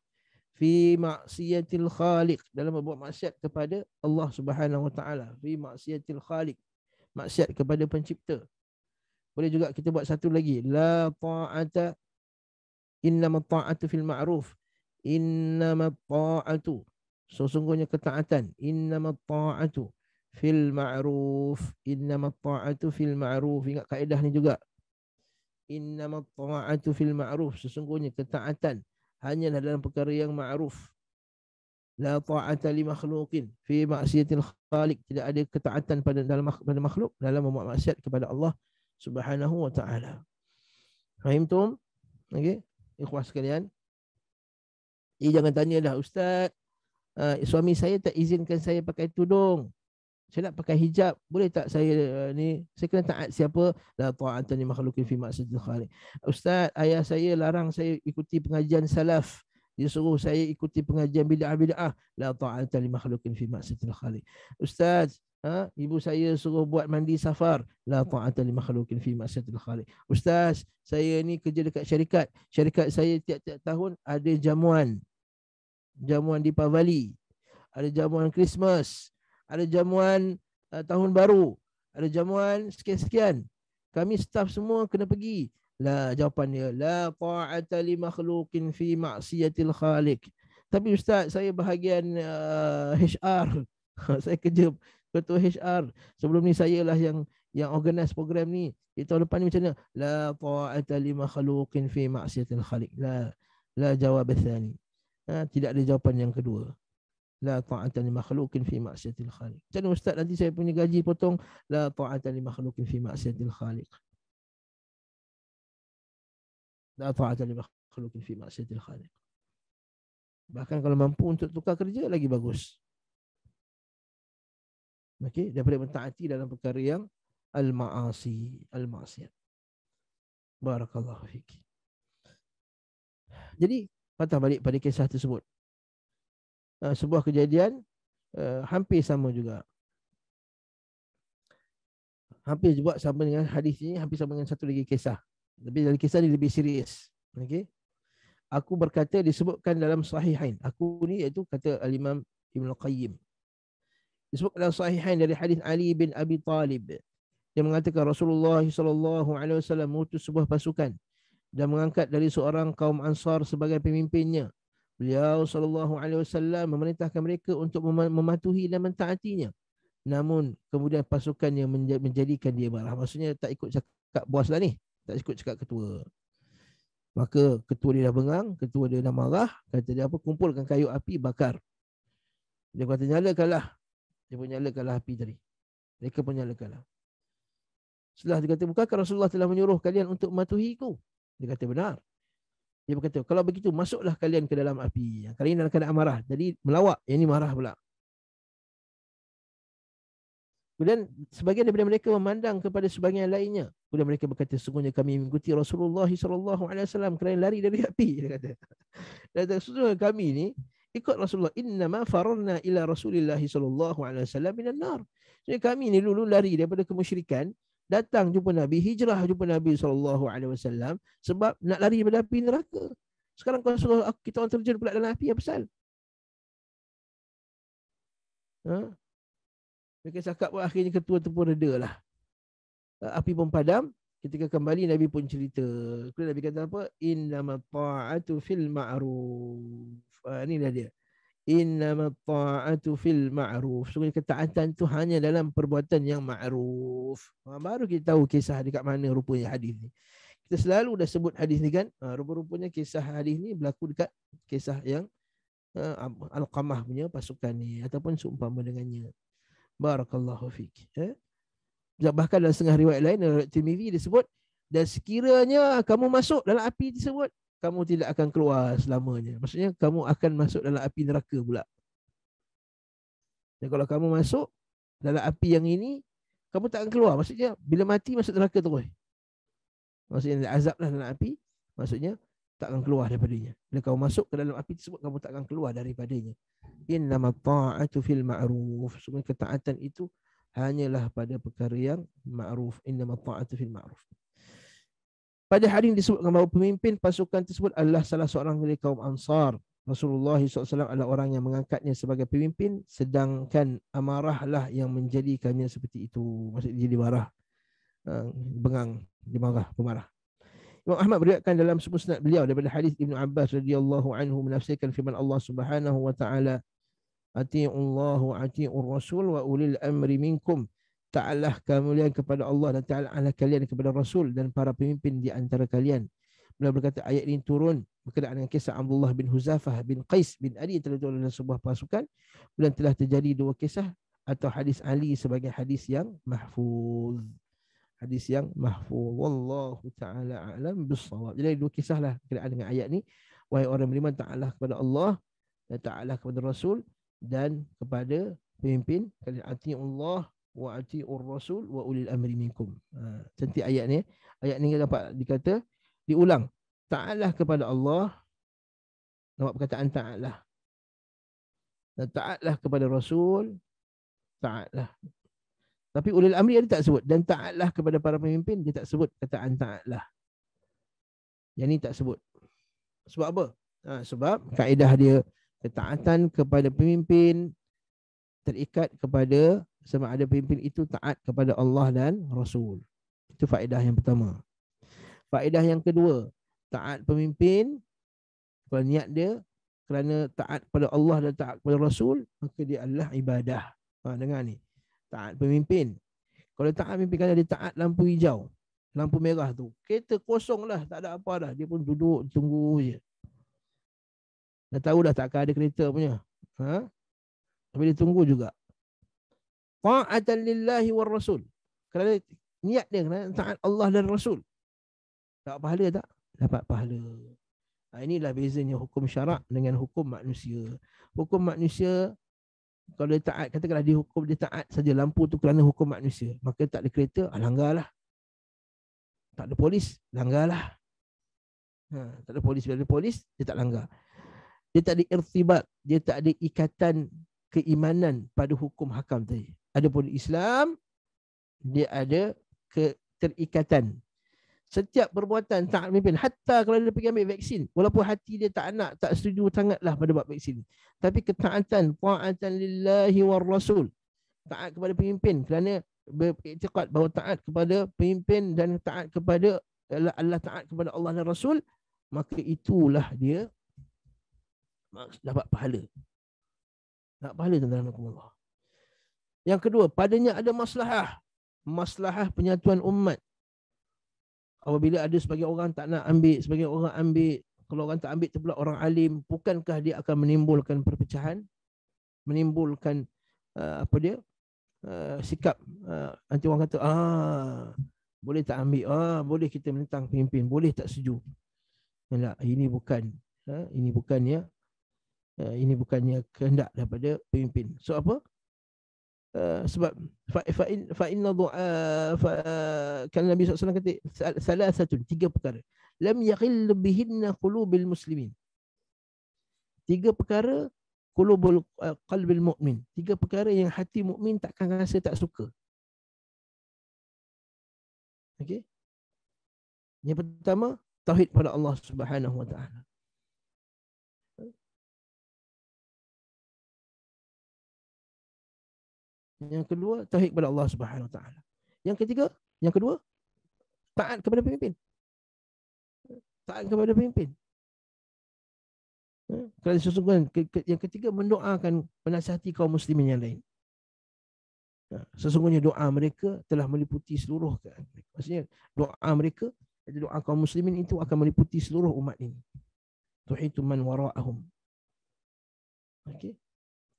fi maksiatil khaliq dalam membuat maksiat kepada Allah Subhanahu Wa Taala fi maksiatil khaliq maksiat kepada pencipta boleh juga kita buat satu lagi la ta'ata innama ta'atu fil ma'ruf innama ta'atu sesungguhnya ketaatan innama ta'atu fil ma'ruf innama ta'atu fil ma'ruf ingat kaedah ni juga innama ta'atu fil ma'ruf sesungguhnya ketaatan hanya dalam perkara yang ma'ruf la ta'ata li makhluqin fi ma'siyatil khaliq tidak ada ketaatan pada dalam pada makhluk dalam membuat maksiat kepada Allah Subhanahu wa ta'ala Rahim tum okey ikhwas sekalian ini eh, jangan tanya dah ustaz uh, suami saya tak izinkan saya pakai tudung saya nak pakai hijab boleh tak saya uh, ni saya kena taat siapa la ta'atan ni makhlukin fi ma'siyatil khaliq ustaz ayah saya larang saya ikuti pengajian salaf dia suruh saya ikuti pengajian bid'ah bid'ah la ta'atan ni makhlukin fi ma'siyatil khaliq ustaz ha? ibu saya suruh buat mandi safar la ta'atan ni makhlukin fi ma'siyatil khaliq ustaz saya ni kerja dekat syarikat syarikat saya tiap-tiap tahun ada jamuan jamuan di Pavali ada jamuan Christmas ada jamuan uh, tahun baru, ada jamuan sekian-sekian. Kami staff semua kena pergi. La jawapan dia la ta'ata li makhluqin fi ma'siyatil khaliq. Tapi ustaz, saya bahagian uh, HR. saya kerja ketua HR. Sebelum ni saya lah yang yang organize program ni. Di tahun depan ni macam mana? La ta'ata li makhluqin fi ma'siyatil khaliq. La la jawab ha, tidak ada jawapan yang kedua la ta'ata li makhluqin fi ma'siyatil khaliq. Jadi ustaz nanti saya punya gaji potong la ta'ata li makhluqin fi ma'siyatil khaliq. La ta'ata li makhluqin fi ma'siyatil khaliq. Bahkan kalau mampu untuk tukar kerja lagi bagus. Okey, daripada mentaati dalam perkara yang al-ma'asi, al-ma'siyat. Barakallahu fiki. Jadi, patah balik pada kisah tersebut. Uh, sebuah kejadian uh, hampir sama juga. Hampir juga sama dengan hadis ini, hampir sama dengan satu lagi kisah. Tapi dari kisah ini lebih serius. Okay. Aku berkata disebutkan dalam sahihain. Aku ni iaitu kata Al-Imam Ibn Al-Qayyim. Disebutkan dalam sahihain dari hadis Ali bin Abi Talib. yang mengatakan Rasulullah SAW mutus sebuah pasukan dan mengangkat dari seorang kaum Ansar sebagai pemimpinnya Beliau sallallahu alaihi wasallam memerintahkan mereka untuk mematuhi dan mentaatinya. Namun kemudian pasukan yang menjadikan dia marah. Maksudnya tak ikut cakap bos lah ni. Tak ikut cakap ketua. Maka ketua dia dah bengang, ketua dia dah marah. Kata dia apa? Kumpulkan kayu api bakar. Dia kata nyalakanlah. Dia pun nyalakanlah api tadi. Mereka pun nyalakanlah. Setelah dia kata, bukankah Rasulullah telah menyuruh kalian untuk mematuhiku? Dia kata benar. Dia berkata, kalau begitu masuklah kalian ke dalam api. Kalian kali ini dalam keadaan marah. Jadi melawak. Yang ini marah pula. Kemudian sebagian daripada mereka memandang kepada sebagian lainnya. Kemudian mereka berkata, sungguhnya kami mengikuti Rasulullah SAW kerana lari dari api. Dia kata, Dan sesungguhnya kami ini ikut Rasulullah. Inna ma farna ila Rasulullah SAW minal nar. Jadi kami ini dulu lari daripada kemusyrikan datang jumpa Nabi, hijrah jumpa Nabi saw sebab nak lari daripada api neraka. Sekarang kalau suruh aku kita orang terjun pula dalam api apa sal? Ha? Mereka cakap pun akhirnya ketua tu pun reda lah. Ha, api pun padam. Ketika kembali Nabi pun cerita. Kemudian Nabi kata apa? Innama ta'atu fil ma'ruf. Ha, inilah dia. Inna ta'atu fil ma'ruf. Sebenarnya ketaatan tu hanya dalam perbuatan yang ma'ruf. Ha, baru kita tahu kisah dekat mana rupanya hadis ni. Kita selalu dah sebut hadis ni kan. Ha, rupa-rupanya kisah hadis ni berlaku dekat kisah yang ha, Al-Qamah punya pasukan ni ataupun seumpama dengannya. Barakallahu fik. Ya. Bahkan dalam setengah riwayat lain Al-Tirmizi sebut. dan sekiranya kamu masuk dalam api tersebut kamu tidak akan keluar selamanya. Maksudnya kamu akan masuk dalam api neraka pula. Dan kalau kamu masuk dalam api yang ini, kamu tak akan keluar. Maksudnya bila mati masuk neraka terus. Maksudnya azab lah dalam api. Maksudnya tak akan keluar daripadanya. Bila kamu masuk ke dalam api tersebut, kamu tak akan keluar daripadanya. Innama ta'atu fil ma'ruf. Semua ketaatan itu hanyalah pada perkara yang ma'ruf. Innama ta'atu fil ma'ruf. Pada hari ini disebutkan bahawa pemimpin pasukan tersebut adalah salah seorang dari kaum Ansar. Rasulullah SAW adalah orang yang mengangkatnya sebagai pemimpin sedangkan amarahlah yang menjadikannya seperti itu. Maksudnya jadi marah eh, Bengang. Dimarah. Pemarah. Imam Ahmad beriakkan dalam musnad beliau daripada hadis Ibn Abbas radhiyallahu anhu menafsirkan firman Allah Subhanahu wa taala Ati'u Allah ati'u Rasul wa ulil amri minkum Ta'ala kemuliaan kepada Allah dan Ta'ala ala kalian kepada Rasul dan para pemimpin di antara kalian. Beliau berkata ayat ini turun berkenaan dengan kisah Abdullah bin Huzafah bin Qais bin Ali yang telah ditolong dalam sebuah pasukan. Kemudian telah terjadi dua kisah atau hadis Ali sebagai hadis yang mahfuz. Hadis yang mahfuz. Wallahu ta'ala a'lam bisawab. Jadi dua kisah lah berkenaan dengan ayat ini. Wahai orang beriman ta'ala kepada Allah dan ta'ala kepada Rasul dan kepada pemimpin Kali artinya Allah wa atiur rasul wa ulil amri minkum. Ha, ayat ni. Ayat ni dapat dikata diulang. Taatlah kepada Allah. Nampak perkataan taatlah. Dan taatlah kepada rasul. Taatlah. Tapi ulil amri dia tak sebut. Dan taatlah kepada para pemimpin. Dia tak sebut kataan taatlah. Yang ni tak sebut. Sebab apa? Ha, sebab kaedah dia ketaatan kepada pemimpin terikat kepada sama ada pemimpin itu taat kepada Allah dan Rasul. Itu faedah yang pertama. Faedah yang kedua, taat pemimpin kalau niat dia kerana taat kepada Allah dan taat kepada Rasul, maka dia adalah ibadah. Ha, dengar ni. Taat pemimpin. Kalau taat pemimpin kerana dia taat lampu hijau, lampu merah tu. Kereta kosong lah, tak ada apa dah. Dia pun duduk, tunggu je. Dah tahu dah takkan ada kereta punya. Ha? Tapi dia tunggu juga ta'atan lillahi wal rasul. Kerana niat dia kerana taat Allah dan Rasul. Dapat pahala tak? Dapat pahala. Ha, inilah bezanya hukum syarak dengan hukum manusia. Hukum manusia, kalau dia taat, katakanlah dia hukum dia taat saja lampu tu kerana hukum manusia. Maka tak ada kereta, alanggarlah. Ah, tak ada polis, langgalah. Ha, tak ada polis, bila ada polis, dia tak langgar. Dia tak ada irtibat, dia tak ada ikatan keimanan pada hukum hakam tadi. Adapun Islam dia ada keterikatan. Setiap perbuatan tak mimpin hatta kalau dia pergi ambil vaksin walaupun hati dia tak nak tak setuju sangatlah pada buat vaksin. Tapi ketaatan taatan lillahi war rasul. Taat kepada pemimpin kerana beriktikad bahawa taat kepada pemimpin dan taat kepada Allah taat kepada Allah dan Rasul maka itulah dia dapat pahala. Dapat pahala tuan-tuan Allah. Yang kedua, padanya ada maslahah. Maslahah penyatuan umat. Apabila ada sebagai orang tak nak ambil, sebagai orang ambil. Kalau orang tak ambil tu pula orang alim. Bukankah dia akan menimbulkan perpecahan? Menimbulkan uh, apa dia? Uh, sikap. Uh, nanti orang kata, ah, boleh tak ambil? Ah, boleh kita menentang pimpin Boleh tak setuju? Tidak, ini bukan. Uh, ini bukannya. Uh, ini bukannya kehendak daripada pimpin So apa? Eh, sebab fa fa in fa inna du'a fa kan Nabi Sallallahu Alaihi Wasallam kata salasatun tiga perkara lam yaqil bihinna qulubul muslimin tiga perkara qulubul eh, qalbil mu'min tiga perkara yang hati mukmin takkan rasa tak suka okey yang pertama tauhid pada Allah Subhanahu wa taala Yang kedua, tauhid kepada Allah Subhanahu Wa Taala. Yang ketiga, yang kedua, taat kepada pemimpin. Taat kepada pemimpin. Hmm, Kalau sesungguhnya yang ketiga mendoakan menasihati kaum muslimin yang lain. Ha, sesungguhnya doa mereka telah meliputi seluruh Maksudnya doa mereka doa kaum muslimin itu akan meliputi seluruh umat ini. Tuhitu man wara'ahum. Okay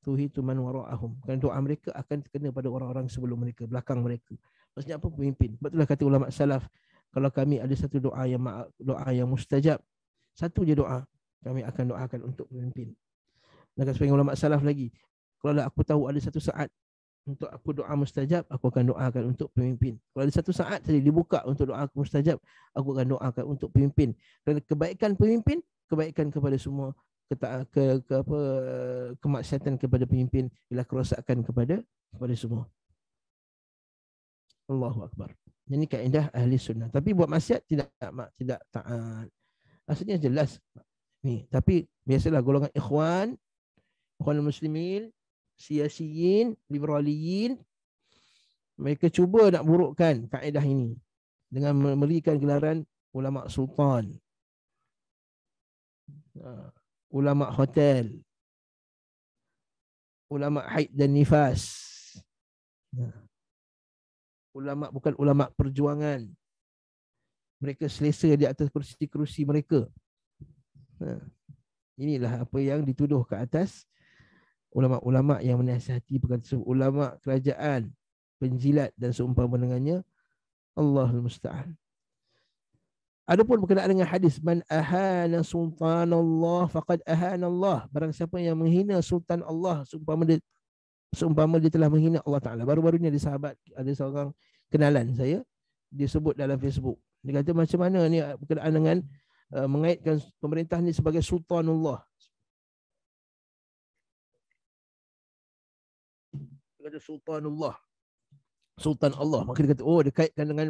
tuhi tu tuman wara'ahum. Kerana doa mereka akan terkena pada orang-orang sebelum mereka, belakang mereka. Maksudnya apa pemimpin? Sebab itulah kata ulama salaf, kalau kami ada satu doa yang doa yang mustajab, satu je doa kami akan doakan untuk pemimpin. Maka sebagai ulama salaf lagi, kalau aku tahu ada satu saat untuk aku doa mustajab, aku akan doakan untuk pemimpin. Kalau ada satu saat tadi dibuka untuk doa mustajab, aku akan doakan untuk pemimpin. Kerana kebaikan pemimpin, kebaikan kepada semua ke, ke, ke apa kemaksiatan kepada pemimpin ialah kerosakan kepada kepada semua. Allahu akbar. Ini kaedah ahli sunnah. Tapi buat maksiat tidak tak tidak taat. Maksudnya jelas. Ni, tapi biasalah golongan ikhwan ikhwan muslimin, siasiyin, liberaliyin mereka cuba nak burukkan kaedah ini dengan memberikan gelaran ulama sultan. Ha ulama hotel, ulama haid dan nifas, ha. ulama bukan ulama perjuangan. Mereka selesa di atas kerusi-kerusi mereka. Ha. Inilah apa yang dituduh ke atas ulama-ulama yang menasihati perkataan ulama kerajaan penjilat dan seumpama dengannya Allahul Musta'an. Adapun berkenaan dengan hadis man ahana sultan Allah faqad ahana Allah barang siapa yang menghina sultan Allah seumpama dia seumpama dia telah menghina Allah Taala. Baru-baru ni ada sahabat ada seorang kenalan saya dia sebut dalam Facebook. Dia kata macam mana ni eh, berkenaan dengan uh, mengaitkan pemerintah ni sebagai sultan Allah. Dia kata sultan Allah. Sultan Allah. Maka dia kata oh dia kaitkan dengan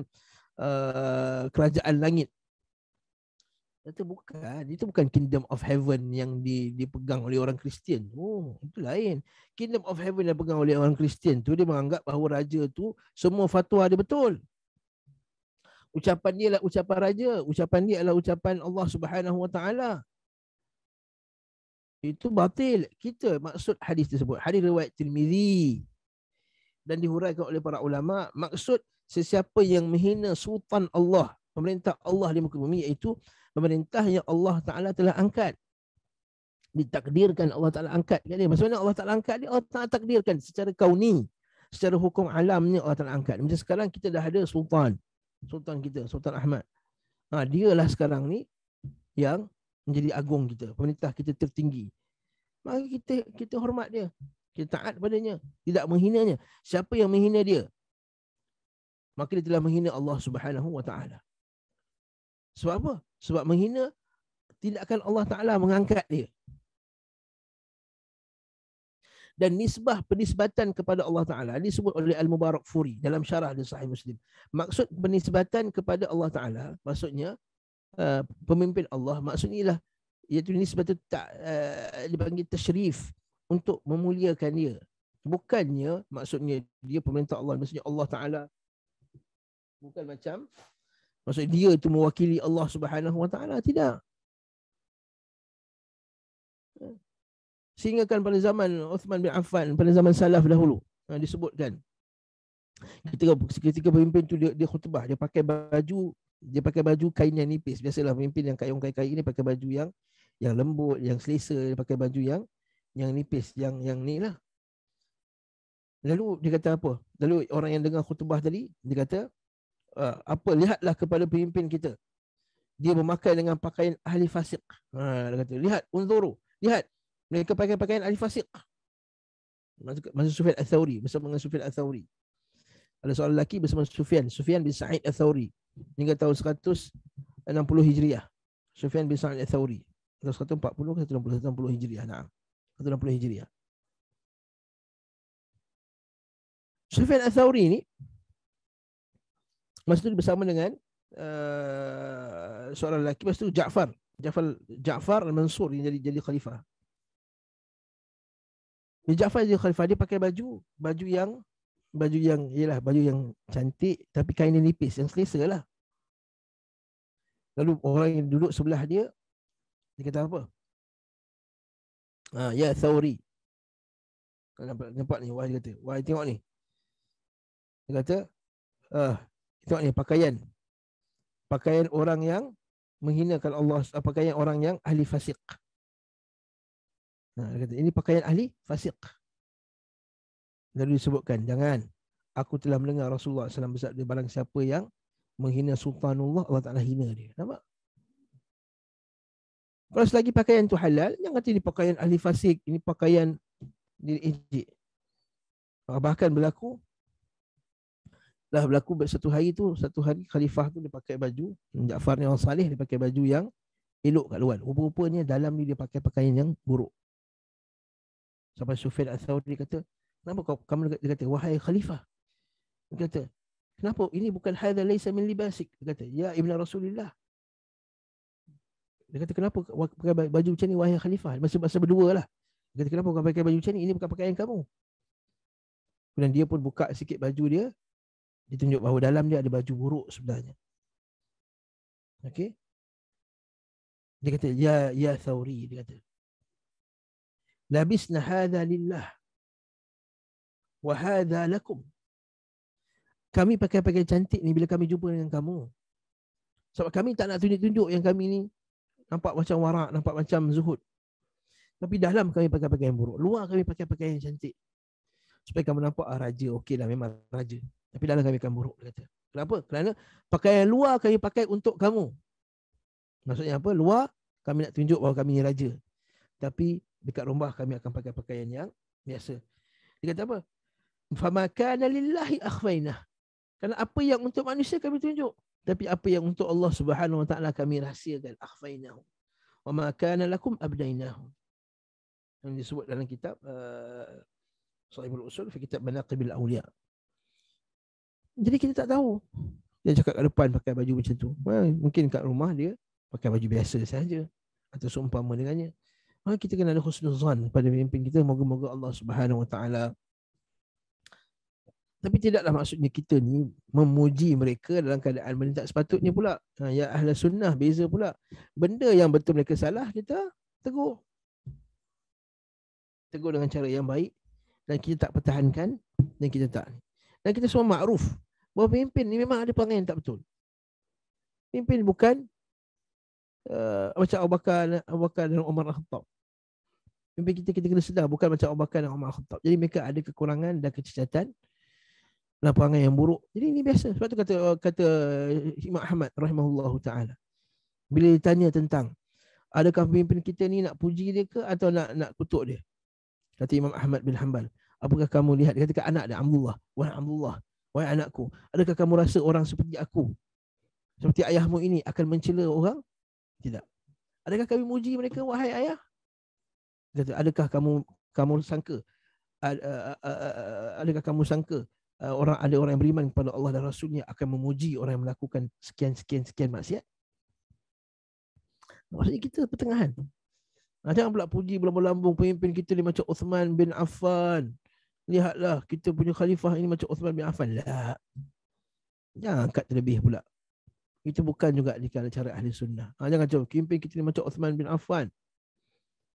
Uh, kerajaan langit Kata bukan, itu bukan kingdom of heaven yang di, dipegang oleh orang Kristian. Oh, itu lain. Kingdom of heaven yang dipegang oleh orang Kristian tu dia menganggap bahawa raja tu semua fatwa dia betul. Ucapan dia lah ucapan raja, ucapan dia adalah ucapan Allah Subhanahu Wa Taala. Itu batil. Kita maksud hadis tersebut, hadis riwayat Tirmizi dan dihuraikan oleh para ulama, maksud sesiapa yang menghina sultan Allah, pemerintah Allah di muka bumi iaitu pemerintah yang Allah Taala telah angkat ditakdirkan Allah Taala angkat Jadi dia maksudnya Allah Taala angkat dia Allah Taala takdirkan secara kauni secara hukum alam ni Allah Taala angkat macam sekarang kita dah ada sultan sultan kita sultan Ahmad ha dialah sekarang ni yang menjadi agung kita pemerintah kita tertinggi maka kita kita hormat dia kita taat padanya tidak menghinanya siapa yang menghina dia maka dia telah menghina Allah Subhanahu wa taala sebab apa sebab menghina tindakan Allah Ta'ala mengangkat dia. Dan nisbah penisbatan kepada Allah Ta'ala disebut oleh Al-Mubarak Furi dalam syarah di sahih Muslim. Maksud penisbatan kepada Allah Ta'ala maksudnya uh, pemimpin Allah maksudnya ialah iaitu nisbah itu tak uh, dipanggil tashrif untuk memuliakan dia. Bukannya maksudnya dia pemerintah Allah maksudnya Allah Ta'ala bukan macam Maksud dia itu mewakili Allah Subhanahu Wa Taala tidak. Sehingga kan pada zaman Uthman bin Affan, pada zaman salaf dahulu ha, disebutkan. Ketika, ketika pemimpin tu dia, dia khutbah, dia pakai baju dia pakai baju kain yang nipis. Biasalah pemimpin yang kayong kain-kain ni pakai baju yang yang lembut, yang selesa, dia pakai baju yang yang nipis, yang yang ni lah. Lalu dia kata apa? Lalu orang yang dengar khutbah tadi, dia kata, Ah, apa lihatlah kepada pemimpin kita dia memakai dengan pakaian ahli fasik ha dia kata lihat unzuru lihat mereka pakai pakaian ahli fasik Maksud Sufyan Al-Thawri bersama dengan Sufyan Al-Thawri ada seorang lelaki bersama Sufyan Sufyan bin Sa'id Al-Thawri hingga tahun 160 Hijriah Sufyan bin Sa'id Al-Thawri atau 140 ke 160 160 Hijriah nah 160 Hijriah Sufyan Al-Thawri ni Masa tu bersama dengan uh, seorang lelaki masa tu Jaafar. Jaafar Jaafar Al-Mansur yang jadi jadi khalifah. Dia Jaafar jadi khalifah dia pakai baju baju yang baju yang ialah baju yang cantik tapi kain yang nipis yang selesa lah. Lalu orang yang duduk sebelah dia dia kata apa? Ha, ya Thawri. Kau nampak, nampak ni wah dia kata. Wah tengok ni. Dia kata ah Tengok ni pakaian. Pakaian orang yang menghinakan Allah, eh, pakaian orang yang ahli fasik. Nah, kata, ini pakaian ahli fasik. Lalu disebutkan, jangan. Aku telah mendengar Rasulullah SAW bersabda barang siapa yang menghina Sultanullah, Allah Ta'ala hina dia. Nampak? Kalau selagi pakaian tu halal, yang kata ini pakaian ahli fasik, ini pakaian diri Bahkan berlaku lah berlaku satu hari tu satu hari khalifah tu dia pakai baju Jaafar ni orang salih dia pakai baju yang elok kat luar rupa-rupanya dalam ni dia pakai pakaian yang buruk sampai Sufyan al dia kata kenapa kau kamu dia kata wahai khalifah dia kata kenapa ini bukan hadza laysa min libasik dia kata ya ibnu rasulillah dia kata kenapa kau pakai baju macam ni wahai khalifah masa masa berdua lah dia kata kenapa kau pakai baju macam ni ini bukan pakaian kamu Kemudian dia pun buka sikit baju dia ditunjuk tunjuk bahawa dalam dia ada baju buruk sebenarnya. Okey. Dia kata ya ya thauri dia kata. Labisna hadha lillah. Wa hadha lakum. Kami pakai pakai cantik ni bila kami jumpa dengan kamu. Sebab kami tak nak tunjuk-tunjuk yang kami ni nampak macam warak, nampak macam zuhud. Tapi dalam kami pakai pakaian buruk. Luar kami pakai pakaian yang cantik. Supaya kamu nampak ah, raja. Okey lah memang raja tapi dalam kami akan buruk dia kata kenapa kerana pakaian luar kami pakai untuk kamu maksudnya apa luar kami nak tunjuk bahawa kami ni raja tapi dekat rumah kami akan pakai pakaian yang biasa dia kata apa famakana lillahi akhwainah. kerana apa yang untuk manusia kami tunjuk tapi apa yang untuk Allah Subhanahu Wa Taala kami rahsiakan akhfainahu wa ma kana lakum abdainahu yang disebut dalam kitab uh, Sahibul Usul fi kitab Manaqibil Awliya jadi kita tak tahu Dia cakap kat depan pakai baju macam tu ha, Mungkin kat rumah dia pakai baju biasa saja Atau seumpama dengannya ha, Kita kena ada khusnuzan pada pemimpin kita Moga-moga Allah subhanahu wa ta'ala tapi tidaklah maksudnya kita ni memuji mereka dalam keadaan mereka tak sepatutnya pula. Ha, ya ahli sunnah beza pula. Benda yang betul mereka salah kita tegur. Tegur dengan cara yang baik dan kita tak pertahankan dan kita tak dan kita semua makruf bahawa pemimpin ni memang ada perangai yang tak betul. Pemimpin bukan uh, macam Abu Bakar, Abu Bakar dan Umar Al-Khattab. Pemimpin kita, kita kena sedar bukan macam Abu Bakar dan Umar Al-Khattab. Jadi mereka ada kekurangan dan kecacatan dan perangai yang buruk. Jadi ini biasa. Sebab tu kata, kata Imam Ahmad rahimahullah ta'ala. Bila ditanya tentang adakah pemimpin kita ni nak puji dia ke atau nak nak kutuk dia? Kata Imam Ahmad bin Hanbal apakah kamu lihat? Dia kata anak dia, Abdullah. Wahai Abdullah, wahai anakku. Adakah kamu rasa orang seperti aku? Seperti ayahmu ini akan mencela orang? Tidak. Adakah kami muji mereka, wahai ayah? kata, adakah kamu kamu sangka? Adakah kamu sangka orang ada orang yang beriman kepada Allah dan Rasulnya akan memuji orang yang melakukan sekian-sekian-sekian maksiat? Maksudnya kita pertengahan. Nah, jangan pula puji berlambung-lambung pemimpin kita ni macam Uthman bin Affan lihatlah kita punya khalifah ini macam Uthman bin Affan. Lah. Jangan angkat terlebih pula. Itu bukan juga di kalangan cara ahli sunnah. Ha, jangan cakap kimpin kita ni macam Uthman bin Affan.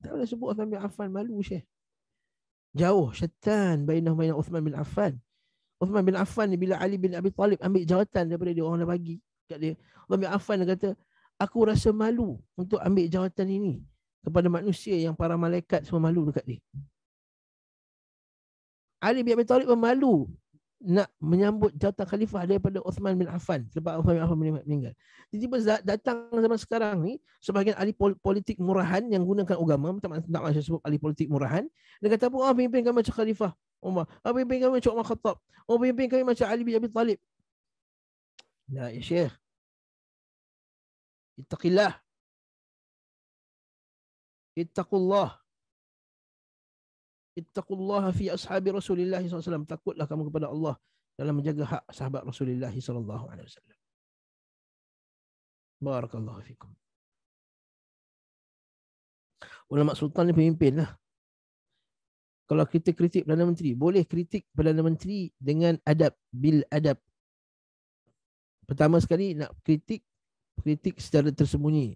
Tak boleh sebut Uthman bin Affan malu Syekh. Jauh syaitan bainah bainah Uthman bin Affan. Uthman bin Affan ni bila Ali bin Abi Talib ambil jawatan daripada dia orang dah bagi kat dia. Uthman bin Affan dia kata, aku rasa malu untuk ambil jawatan ini kepada manusia yang para malaikat semua malu dekat dia. Ali bin Abi Talib memalu nak menyambut jatah khalifah daripada Uthman bin Affan sebab Uthman bin Affan meninggal. Tiba-tiba datang zaman sekarang ni sebahagian ahli politik murahan yang gunakan agama tak tak saya sebut ahli politik murahan dia kata pun oh, pimpin kami macam khalifah Umar, oh, pimpin kami macam Umar Khattab, oh, pimpin kami macam Ali bin Abi Talib. Nah, ya, ya Syekh. Ittaqillah. Ittaqullah ittaqullaha fi ashabi Rasulillah SAW. Takutlah kamu kepada Allah dalam menjaga hak sahabat Rasulillah SAW. Barakallahu fikum. Ulama Sultan ni pemimpin lah. Kalau kita kritik Perdana Menteri, boleh kritik Perdana Menteri dengan adab, bil adab. Pertama sekali nak kritik, kritik secara tersembunyi.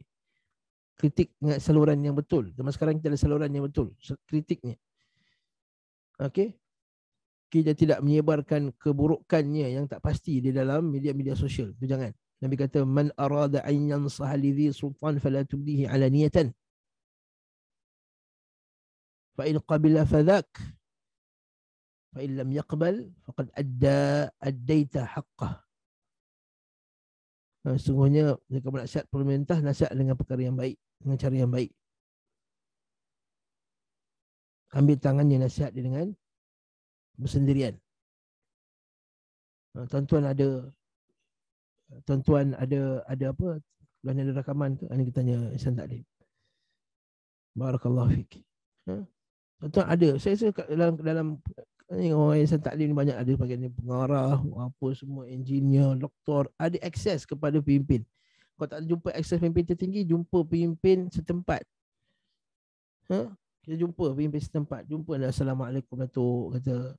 Kritik dengan saluran yang betul. Zaman sekarang kita ada saluran yang betul. Kritiknya okey kita tidak menyebarkan keburukannya yang tak pasti di dalam media-media sosial tu jangan nabi kata man arada an yansah lidhi sultan fala tubdihi ala niyatan fa in qabila fadhak fa in lam yaqbal faqad adda addaita haqqah Sungguhnya mereka nak nasihat pemerintah nasihat dengan perkara yang baik dengan cara yang baik ambil tangannya nasihat dia dengan bersendirian. Ah, tuan-tuan ada tuan-tuan ada ada apa? Tuan ada rakaman tu? Ani kita tanya Ihsan Taklim. Barakallahu fik. Ha? Tuan, ada. Saya rasa dalam dalam ini orang Ihsan Taklim ni banyak ada bagian ni pengarah, apa semua engineer, doktor, ada akses kepada pimpin. Kalau tak jumpa akses pemimpin tertinggi, jumpa pimpin setempat. Ha? kita jumpa pergi tempat jumpa dah assalamualaikum datuk kata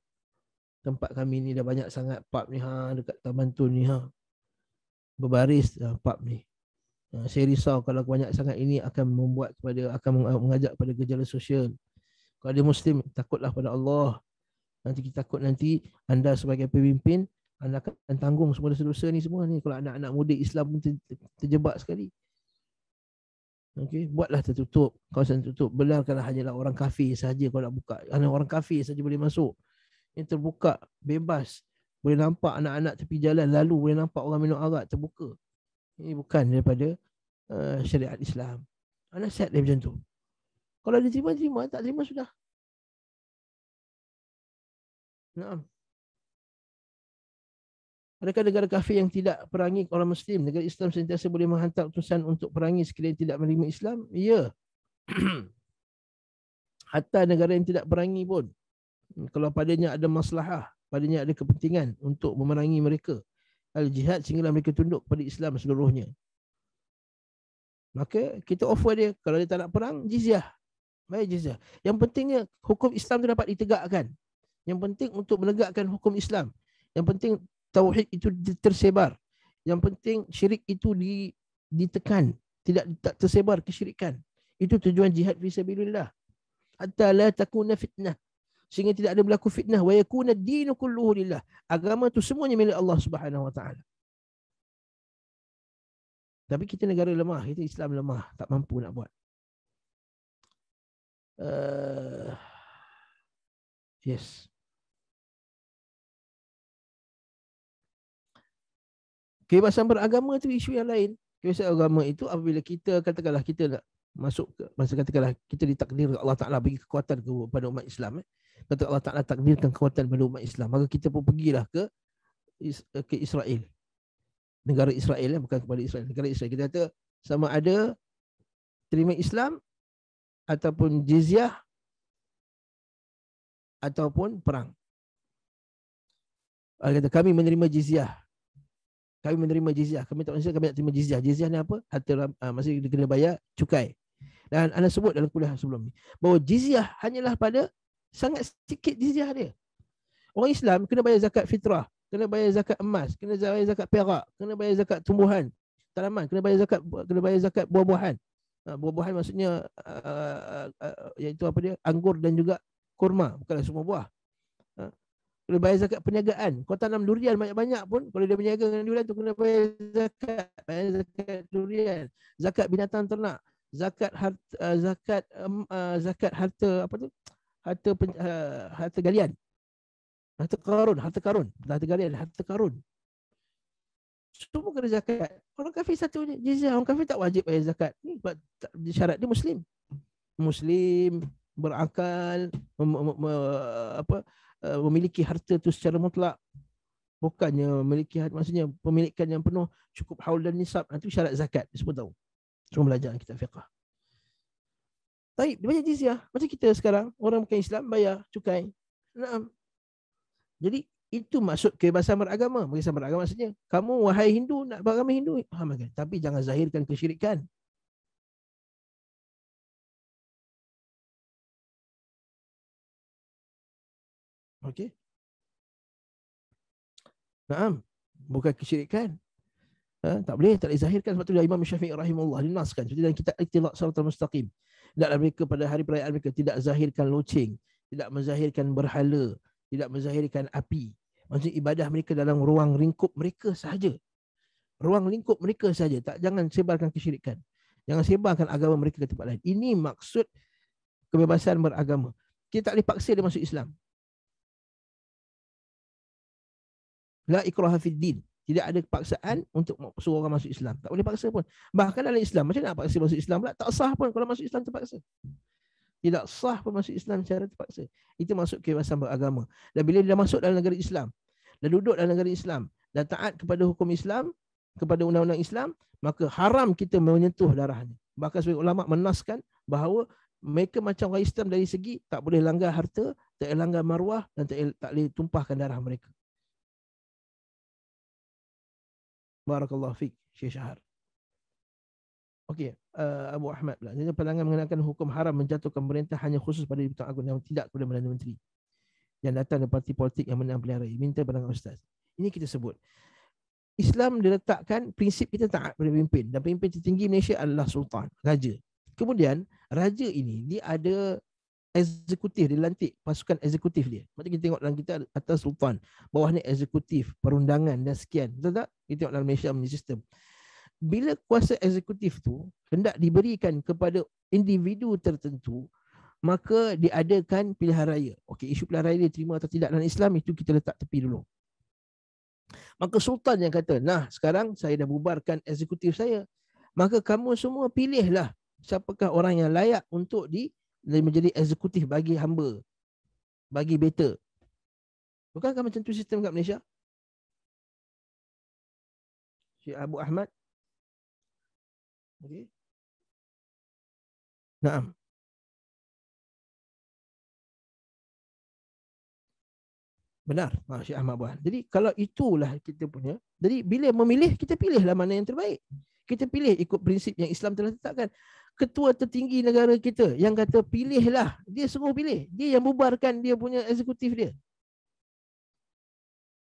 tempat kami ni dah banyak sangat pub ni ha dekat taman tu ni ha berbaris uh, pub ni uh, saya risau kalau banyak sangat ini akan membuat kepada akan mengajak pada gejala sosial kalau dia muslim takutlah pada Allah nanti kita takut nanti anda sebagai pemimpin anda akan tanggung semua dosa-dosa ni semua ni kalau anak-anak muda Islam pun terjebak sekali Okey, buatlah tertutup, kawasan tertutup. Belarkanlah hanyalah orang kafir saja kalau nak buka. Hanya orang kafir saja boleh masuk. Yang terbuka, bebas. Boleh nampak anak-anak tepi jalan lalu boleh nampak orang minum arak terbuka. Ini bukan daripada uh, syariat Islam. Mana set dia macam tu? Kalau dia terima, terima. Tak terima, sudah. Nah. Adakah negara kafir yang tidak perangi orang Muslim, negara Islam sentiasa boleh menghantar utusan untuk perangi sekiranya tidak menerima Islam? Ya. Hatta negara yang tidak perangi pun. Hmm, kalau padanya ada masalah, padanya ada kepentingan untuk memerangi mereka. Al-jihad sehinggalah mereka tunduk pada Islam seluruhnya. Maka kita offer dia, kalau dia tak nak perang, jizyah. Baik jizyah. Yang pentingnya hukum Islam tu dapat ditegakkan. Yang penting untuk menegakkan hukum Islam. Yang penting tauhid itu tersebar. Yang penting syirik itu di, ditekan, tidak tak tersebar kesyirikan. Itu tujuan jihad fi sabilillah. Hatta la takuna fitnah. Sehingga tidak ada berlaku fitnah wa yakuna dinu kulluhu lillah. Agama tu semuanya milik Allah Subhanahu wa taala. Tapi kita negara lemah, kita Islam lemah, tak mampu nak buat. Uh, yes. kebebasan beragama tu isu yang lain. Kebebasan agama itu apabila kita katakanlah kita nak masuk ke masa katakanlah kita ditakdir Allah Taala bagi kekuatan kepada umat Islam eh. Kata Allah Taala takdirkan kekuatan kepada umat Islam, maka kita pun pergilah ke ke Israel. Negara Israel eh. bukan kepada Israel, negara Israel. Kita kata sama ada terima Islam ataupun jizyah ataupun perang. Allah kata kami menerima jizyah kami menerima jizyah. Kami tak menerima, kami tak terima jizyah. Jizyah ni apa? Harta uh, ah, masih kena bayar cukai. Dan anda sebut dalam kuliah sebelum ni. Bahawa jizyah hanyalah pada sangat sikit jizyah dia. Orang Islam kena bayar zakat fitrah. Kena bayar zakat emas. Kena bayar zakat perak. Kena bayar zakat tumbuhan. Tanaman. Kena bayar zakat kena bayar zakat buah-buahan. Uh, buah-buahan maksudnya uh, uh, uh, iaitu apa dia? Anggur dan juga kurma. Bukanlah semua buah kena bayar zakat perniagaan. Kau tanam durian banyak-banyak pun, kalau dia berniaga dengan durian tu kena bayar zakat. Bayar zakat durian, zakat binatang ternak, zakat harta, uh, eh, zakat um, uh, zakat harta apa tu? Harta pen, uh, harta galian. Harta karun, harta karun, harta galian, harta karun. Semua kena zakat. Orang kafir satu je. Jizya. Orang kafir tak wajib bayar zakat. Ni sebab syarat dia Muslim. Muslim, berakal, mem, mem, mem, apa, Uh, memiliki harta itu secara mutlak bukannya memiliki harta maksudnya pemilikan yang penuh cukup haul dan nisab itu syarat zakat semua tahu semua belajar kita fiqah baik banyak jizyah macam kita sekarang orang bukan Islam bayar cukai nah. jadi itu maksud kebebasan beragama. Kebebasan beragama maksudnya, kamu wahai Hindu nak beragama Hindu, ah, tapi jangan zahirkan kesyirikan. Okey. Naam, bukan kesyirikan. Ha? tak boleh, tak boleh zahirkan sebab tu Imam Syafi'i rahimahullah dinaskan Jadi, dan kita Iktilaq salat Mustaqim. Tidaklah mereka pada hari perayaan mereka tidak zahirkan loceng, tidak menzahirkan berhala, tidak menzahirkan api. Maksudnya ibadah mereka dalam ruang lingkup mereka sahaja. Ruang lingkup mereka sahaja. Tak, jangan sebarkan kesyirikan. Jangan sebarkan agama mereka ke tempat lain. Ini maksud kebebasan beragama. Kita tak boleh paksa dia masuk Islam. La ikraha fid din. Tidak ada paksaan untuk suruh orang masuk Islam. Tak boleh paksa pun. Bahkan dalam Islam. Macam mana nak paksa masuk Islam pula? Tak sah pun kalau masuk Islam terpaksa. Tidak sah pun masuk Islam secara terpaksa. Itu masuk kebebasan beragama. Dan bila dia masuk dalam negara Islam. Dan duduk dalam negara Islam. Dan taat kepada hukum Islam. Kepada undang-undang Islam. Maka haram kita menyentuh darahnya. Bahkan sebagai ulama menaskan bahawa mereka macam orang Islam dari segi tak boleh langgar harta, tak boleh langgar maruah dan tak boleh tumpahkan darah mereka. Barakallahu fiqh Syekh Syahar. Okey, uh, Abu Ahmad pula. Jadi pandangan mengenakan hukum haram menjatuhkan pemerintah hanya khusus pada Dewan Agung yang tidak kepada Perdana Menteri yang datang dari parti politik yang menang pilihan Minta pandangan Ustaz. Ini kita sebut. Islam diletakkan prinsip kita taat pada pemimpin. Dan pemimpin tertinggi Malaysia adalah Sultan, Raja. Kemudian, Raja ini dia ada eksekutif dia lantik pasukan eksekutif dia. Macam kita tengok dalam kita atas sultan, bawah ni eksekutif, perundangan dan sekian. Betul tak? Kita tengok dalam Malaysia punya sistem. Bila kuasa eksekutif tu hendak diberikan kepada individu tertentu, maka diadakan pilihan raya. Okey, isu pilihan raya dia terima atau tidak dalam Islam itu kita letak tepi dulu. Maka sultan yang kata, "Nah, sekarang saya dah bubarkan eksekutif saya. Maka kamu semua pilihlah siapakah orang yang layak untuk di dan menjadi eksekutif bagi hamba bagi beta bukankah macam tu sistem kat Malaysia Syekh Abu Ahmad okey Naam Benar, ha, Syekh Ahmad Buhan. Jadi kalau itulah kita punya, jadi bila memilih, kita pilihlah mana yang terbaik. Kita pilih ikut prinsip yang Islam telah tetapkan ketua tertinggi negara kita yang kata pilihlah. Dia suruh pilih. Dia yang bubarkan dia punya eksekutif dia.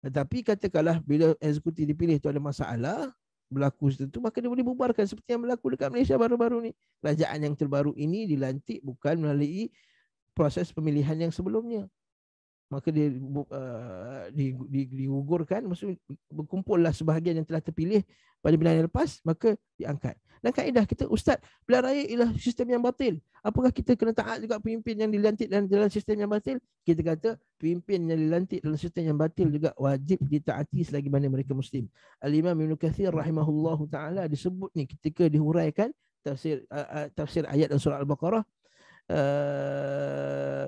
Tetapi katakanlah bila eksekutif dipilih tu ada masalah berlaku tertentu maka dia boleh bubarkan seperti yang berlaku dekat Malaysia baru-baru ni. Kerajaan yang terbaru ini dilantik bukan melalui proses pemilihan yang sebelumnya maka dia uh, di, di, diugurkan mesti berkumpullah sebahagian yang telah terpilih pada bilangan yang lepas maka diangkat dan kaedah kita ustaz bilangan raya ialah sistem yang batil apakah kita kena taat juga pemimpin yang dilantik dalam, dalam sistem yang batil kita kata pemimpin yang dilantik dalam sistem yang batil juga wajib ditaati selagi mana mereka muslim al-imam ibn kathir rahimahullahu taala disebut ni ketika dihuraikan tafsir uh, uh, tafsir ayat dan surah al-baqarah uh,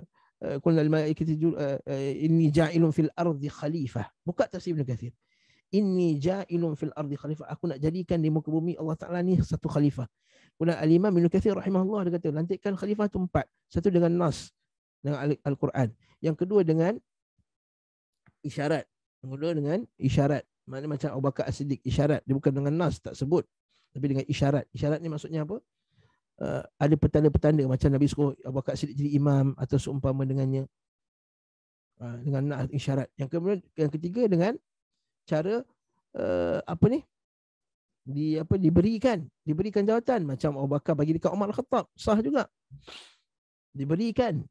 قلنا الملائكة تجول إني جائل في الأرض خليفة بكاء تفسير ابن Inni إني جائل في Khalifah. Aku أكون جديكا لمكب بومي الله تعالى نيه ستو خليفة قلنا الإمام ابن كثير رحمه الله قال لأنت كان خليفة تمبعد ستو دengan نص dengan Al-Quran yang kedua dengan isyarat yang kedua dengan isyarat Maksudnya macam Abu Bakar As-Siddiq isyarat dia bukan dengan nas tak sebut tapi dengan isyarat isyarat ni maksudnya apa uh, ada petanda-petanda macam Nabi suruh Abu Bakar Siddiq jadi imam atau seumpama dengannya uh, dengan nak isyarat. Yang kemudian yang ketiga dengan cara uh, apa ni? di apa diberikan diberikan jawatan macam Abu Bakar bagi dekat Umar Al-Khattab sah juga diberikan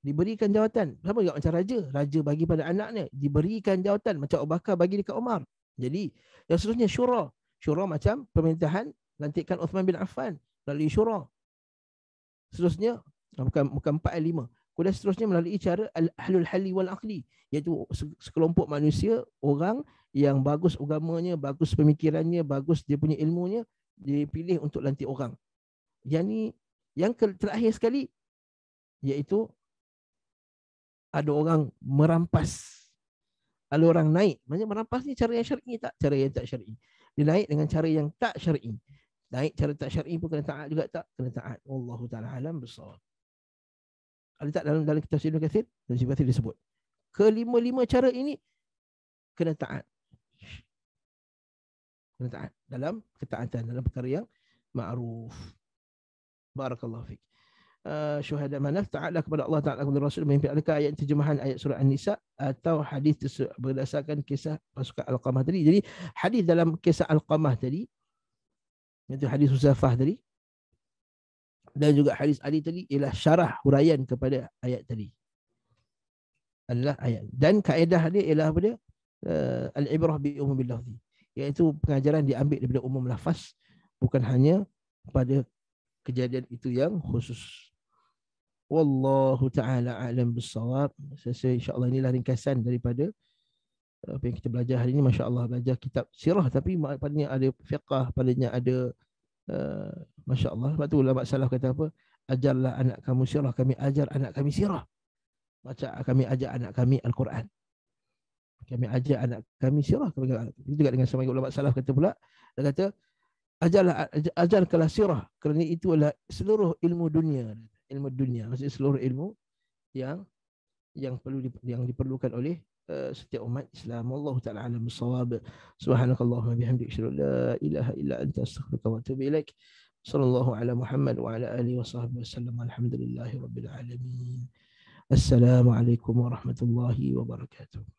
diberikan jawatan sama juga macam raja raja bagi pada anaknya diberikan jawatan macam Abu Bakar bagi dekat Umar jadi yang seterusnya syura syura macam pemerintahan lantikan Uthman bin Affan melalui syura. Seterusnya, ah, bukan, bukan empat dan eh, lima. Kemudian seterusnya melalui cara ahlul hali wal aqli, Iaitu sekelompok manusia, orang yang bagus agamanya, bagus pemikirannya, bagus dia punya ilmunya, dipilih untuk lantik orang. Yang ni, yang terakhir sekali, iaitu ada orang merampas. Ada orang naik. Maksudnya merampas ni cara yang syar'i tak? Cara yang tak syar'i. Dia naik dengan cara yang tak syar'i. Naik cara tak syar'i pun kena taat juga tak? Kena taat. Allahu taala alam besar. Ada tak dalam dalam kitab Ibnu Katsir? Dalam Ibnu Katsir disebut. Kelima-lima cara ini kena taat. Kena taat dalam ketaatan dalam perkara yang ma'ruf. Barakallahu fik. Uh, syuhada manaf ta'ala kepada Allah Ta'ala kepada Rasul memimpin adakah ayat terjemahan ayat surah An-Nisa atau hadis berdasarkan kisah pasukan Al-Qamah tadi jadi hadis dalam kisah Al-Qamah tadi itu hadis Huzafah tadi. Dan juga hadis Ali tadi ialah syarah huraian kepada ayat tadi. Adalah ayat. Dan kaedah dia ialah apa dia? Eh, al-ibrah bi umumil Iaitu pengajaran diambil daripada umum lafaz. Bukan hanya pada kejadian itu yang khusus. Wallahu ta'ala a'lam bisawab. Saya insyaAllah inilah ringkasan daripada Eh, apa yang kita belajar hari ini Masya Allah belajar kitab sirah tapi padanya ada fiqah padanya ada uh, eh, Masya Allah sebab tu ulama salah kata apa ajarlah anak kamu sirah kami ajar anak kami sirah baca kami ajar anak kami Al-Quran kami ajar anak kami sirah kami juga dengan sama ulama salah kata pula dia kata ajarlah ajar kelas sirah kerana itu adalah seluruh ilmu dunia ilmu dunia maksudnya seluruh ilmu yang yang perlu yang diperlukan oleh setiap umat Islam. Allah taala alam bisawab. Subhanakallahumma bihamdika asyhadu an la ilaha illa anta astaghfiruka wa atubu ilaik. Sallallahu ala Muhammad wa ala alihi wa sahbihi wasallam. Alhamdulillahi rabbil alamin. Assalamualaikum warahmatullahi wabarakatuh.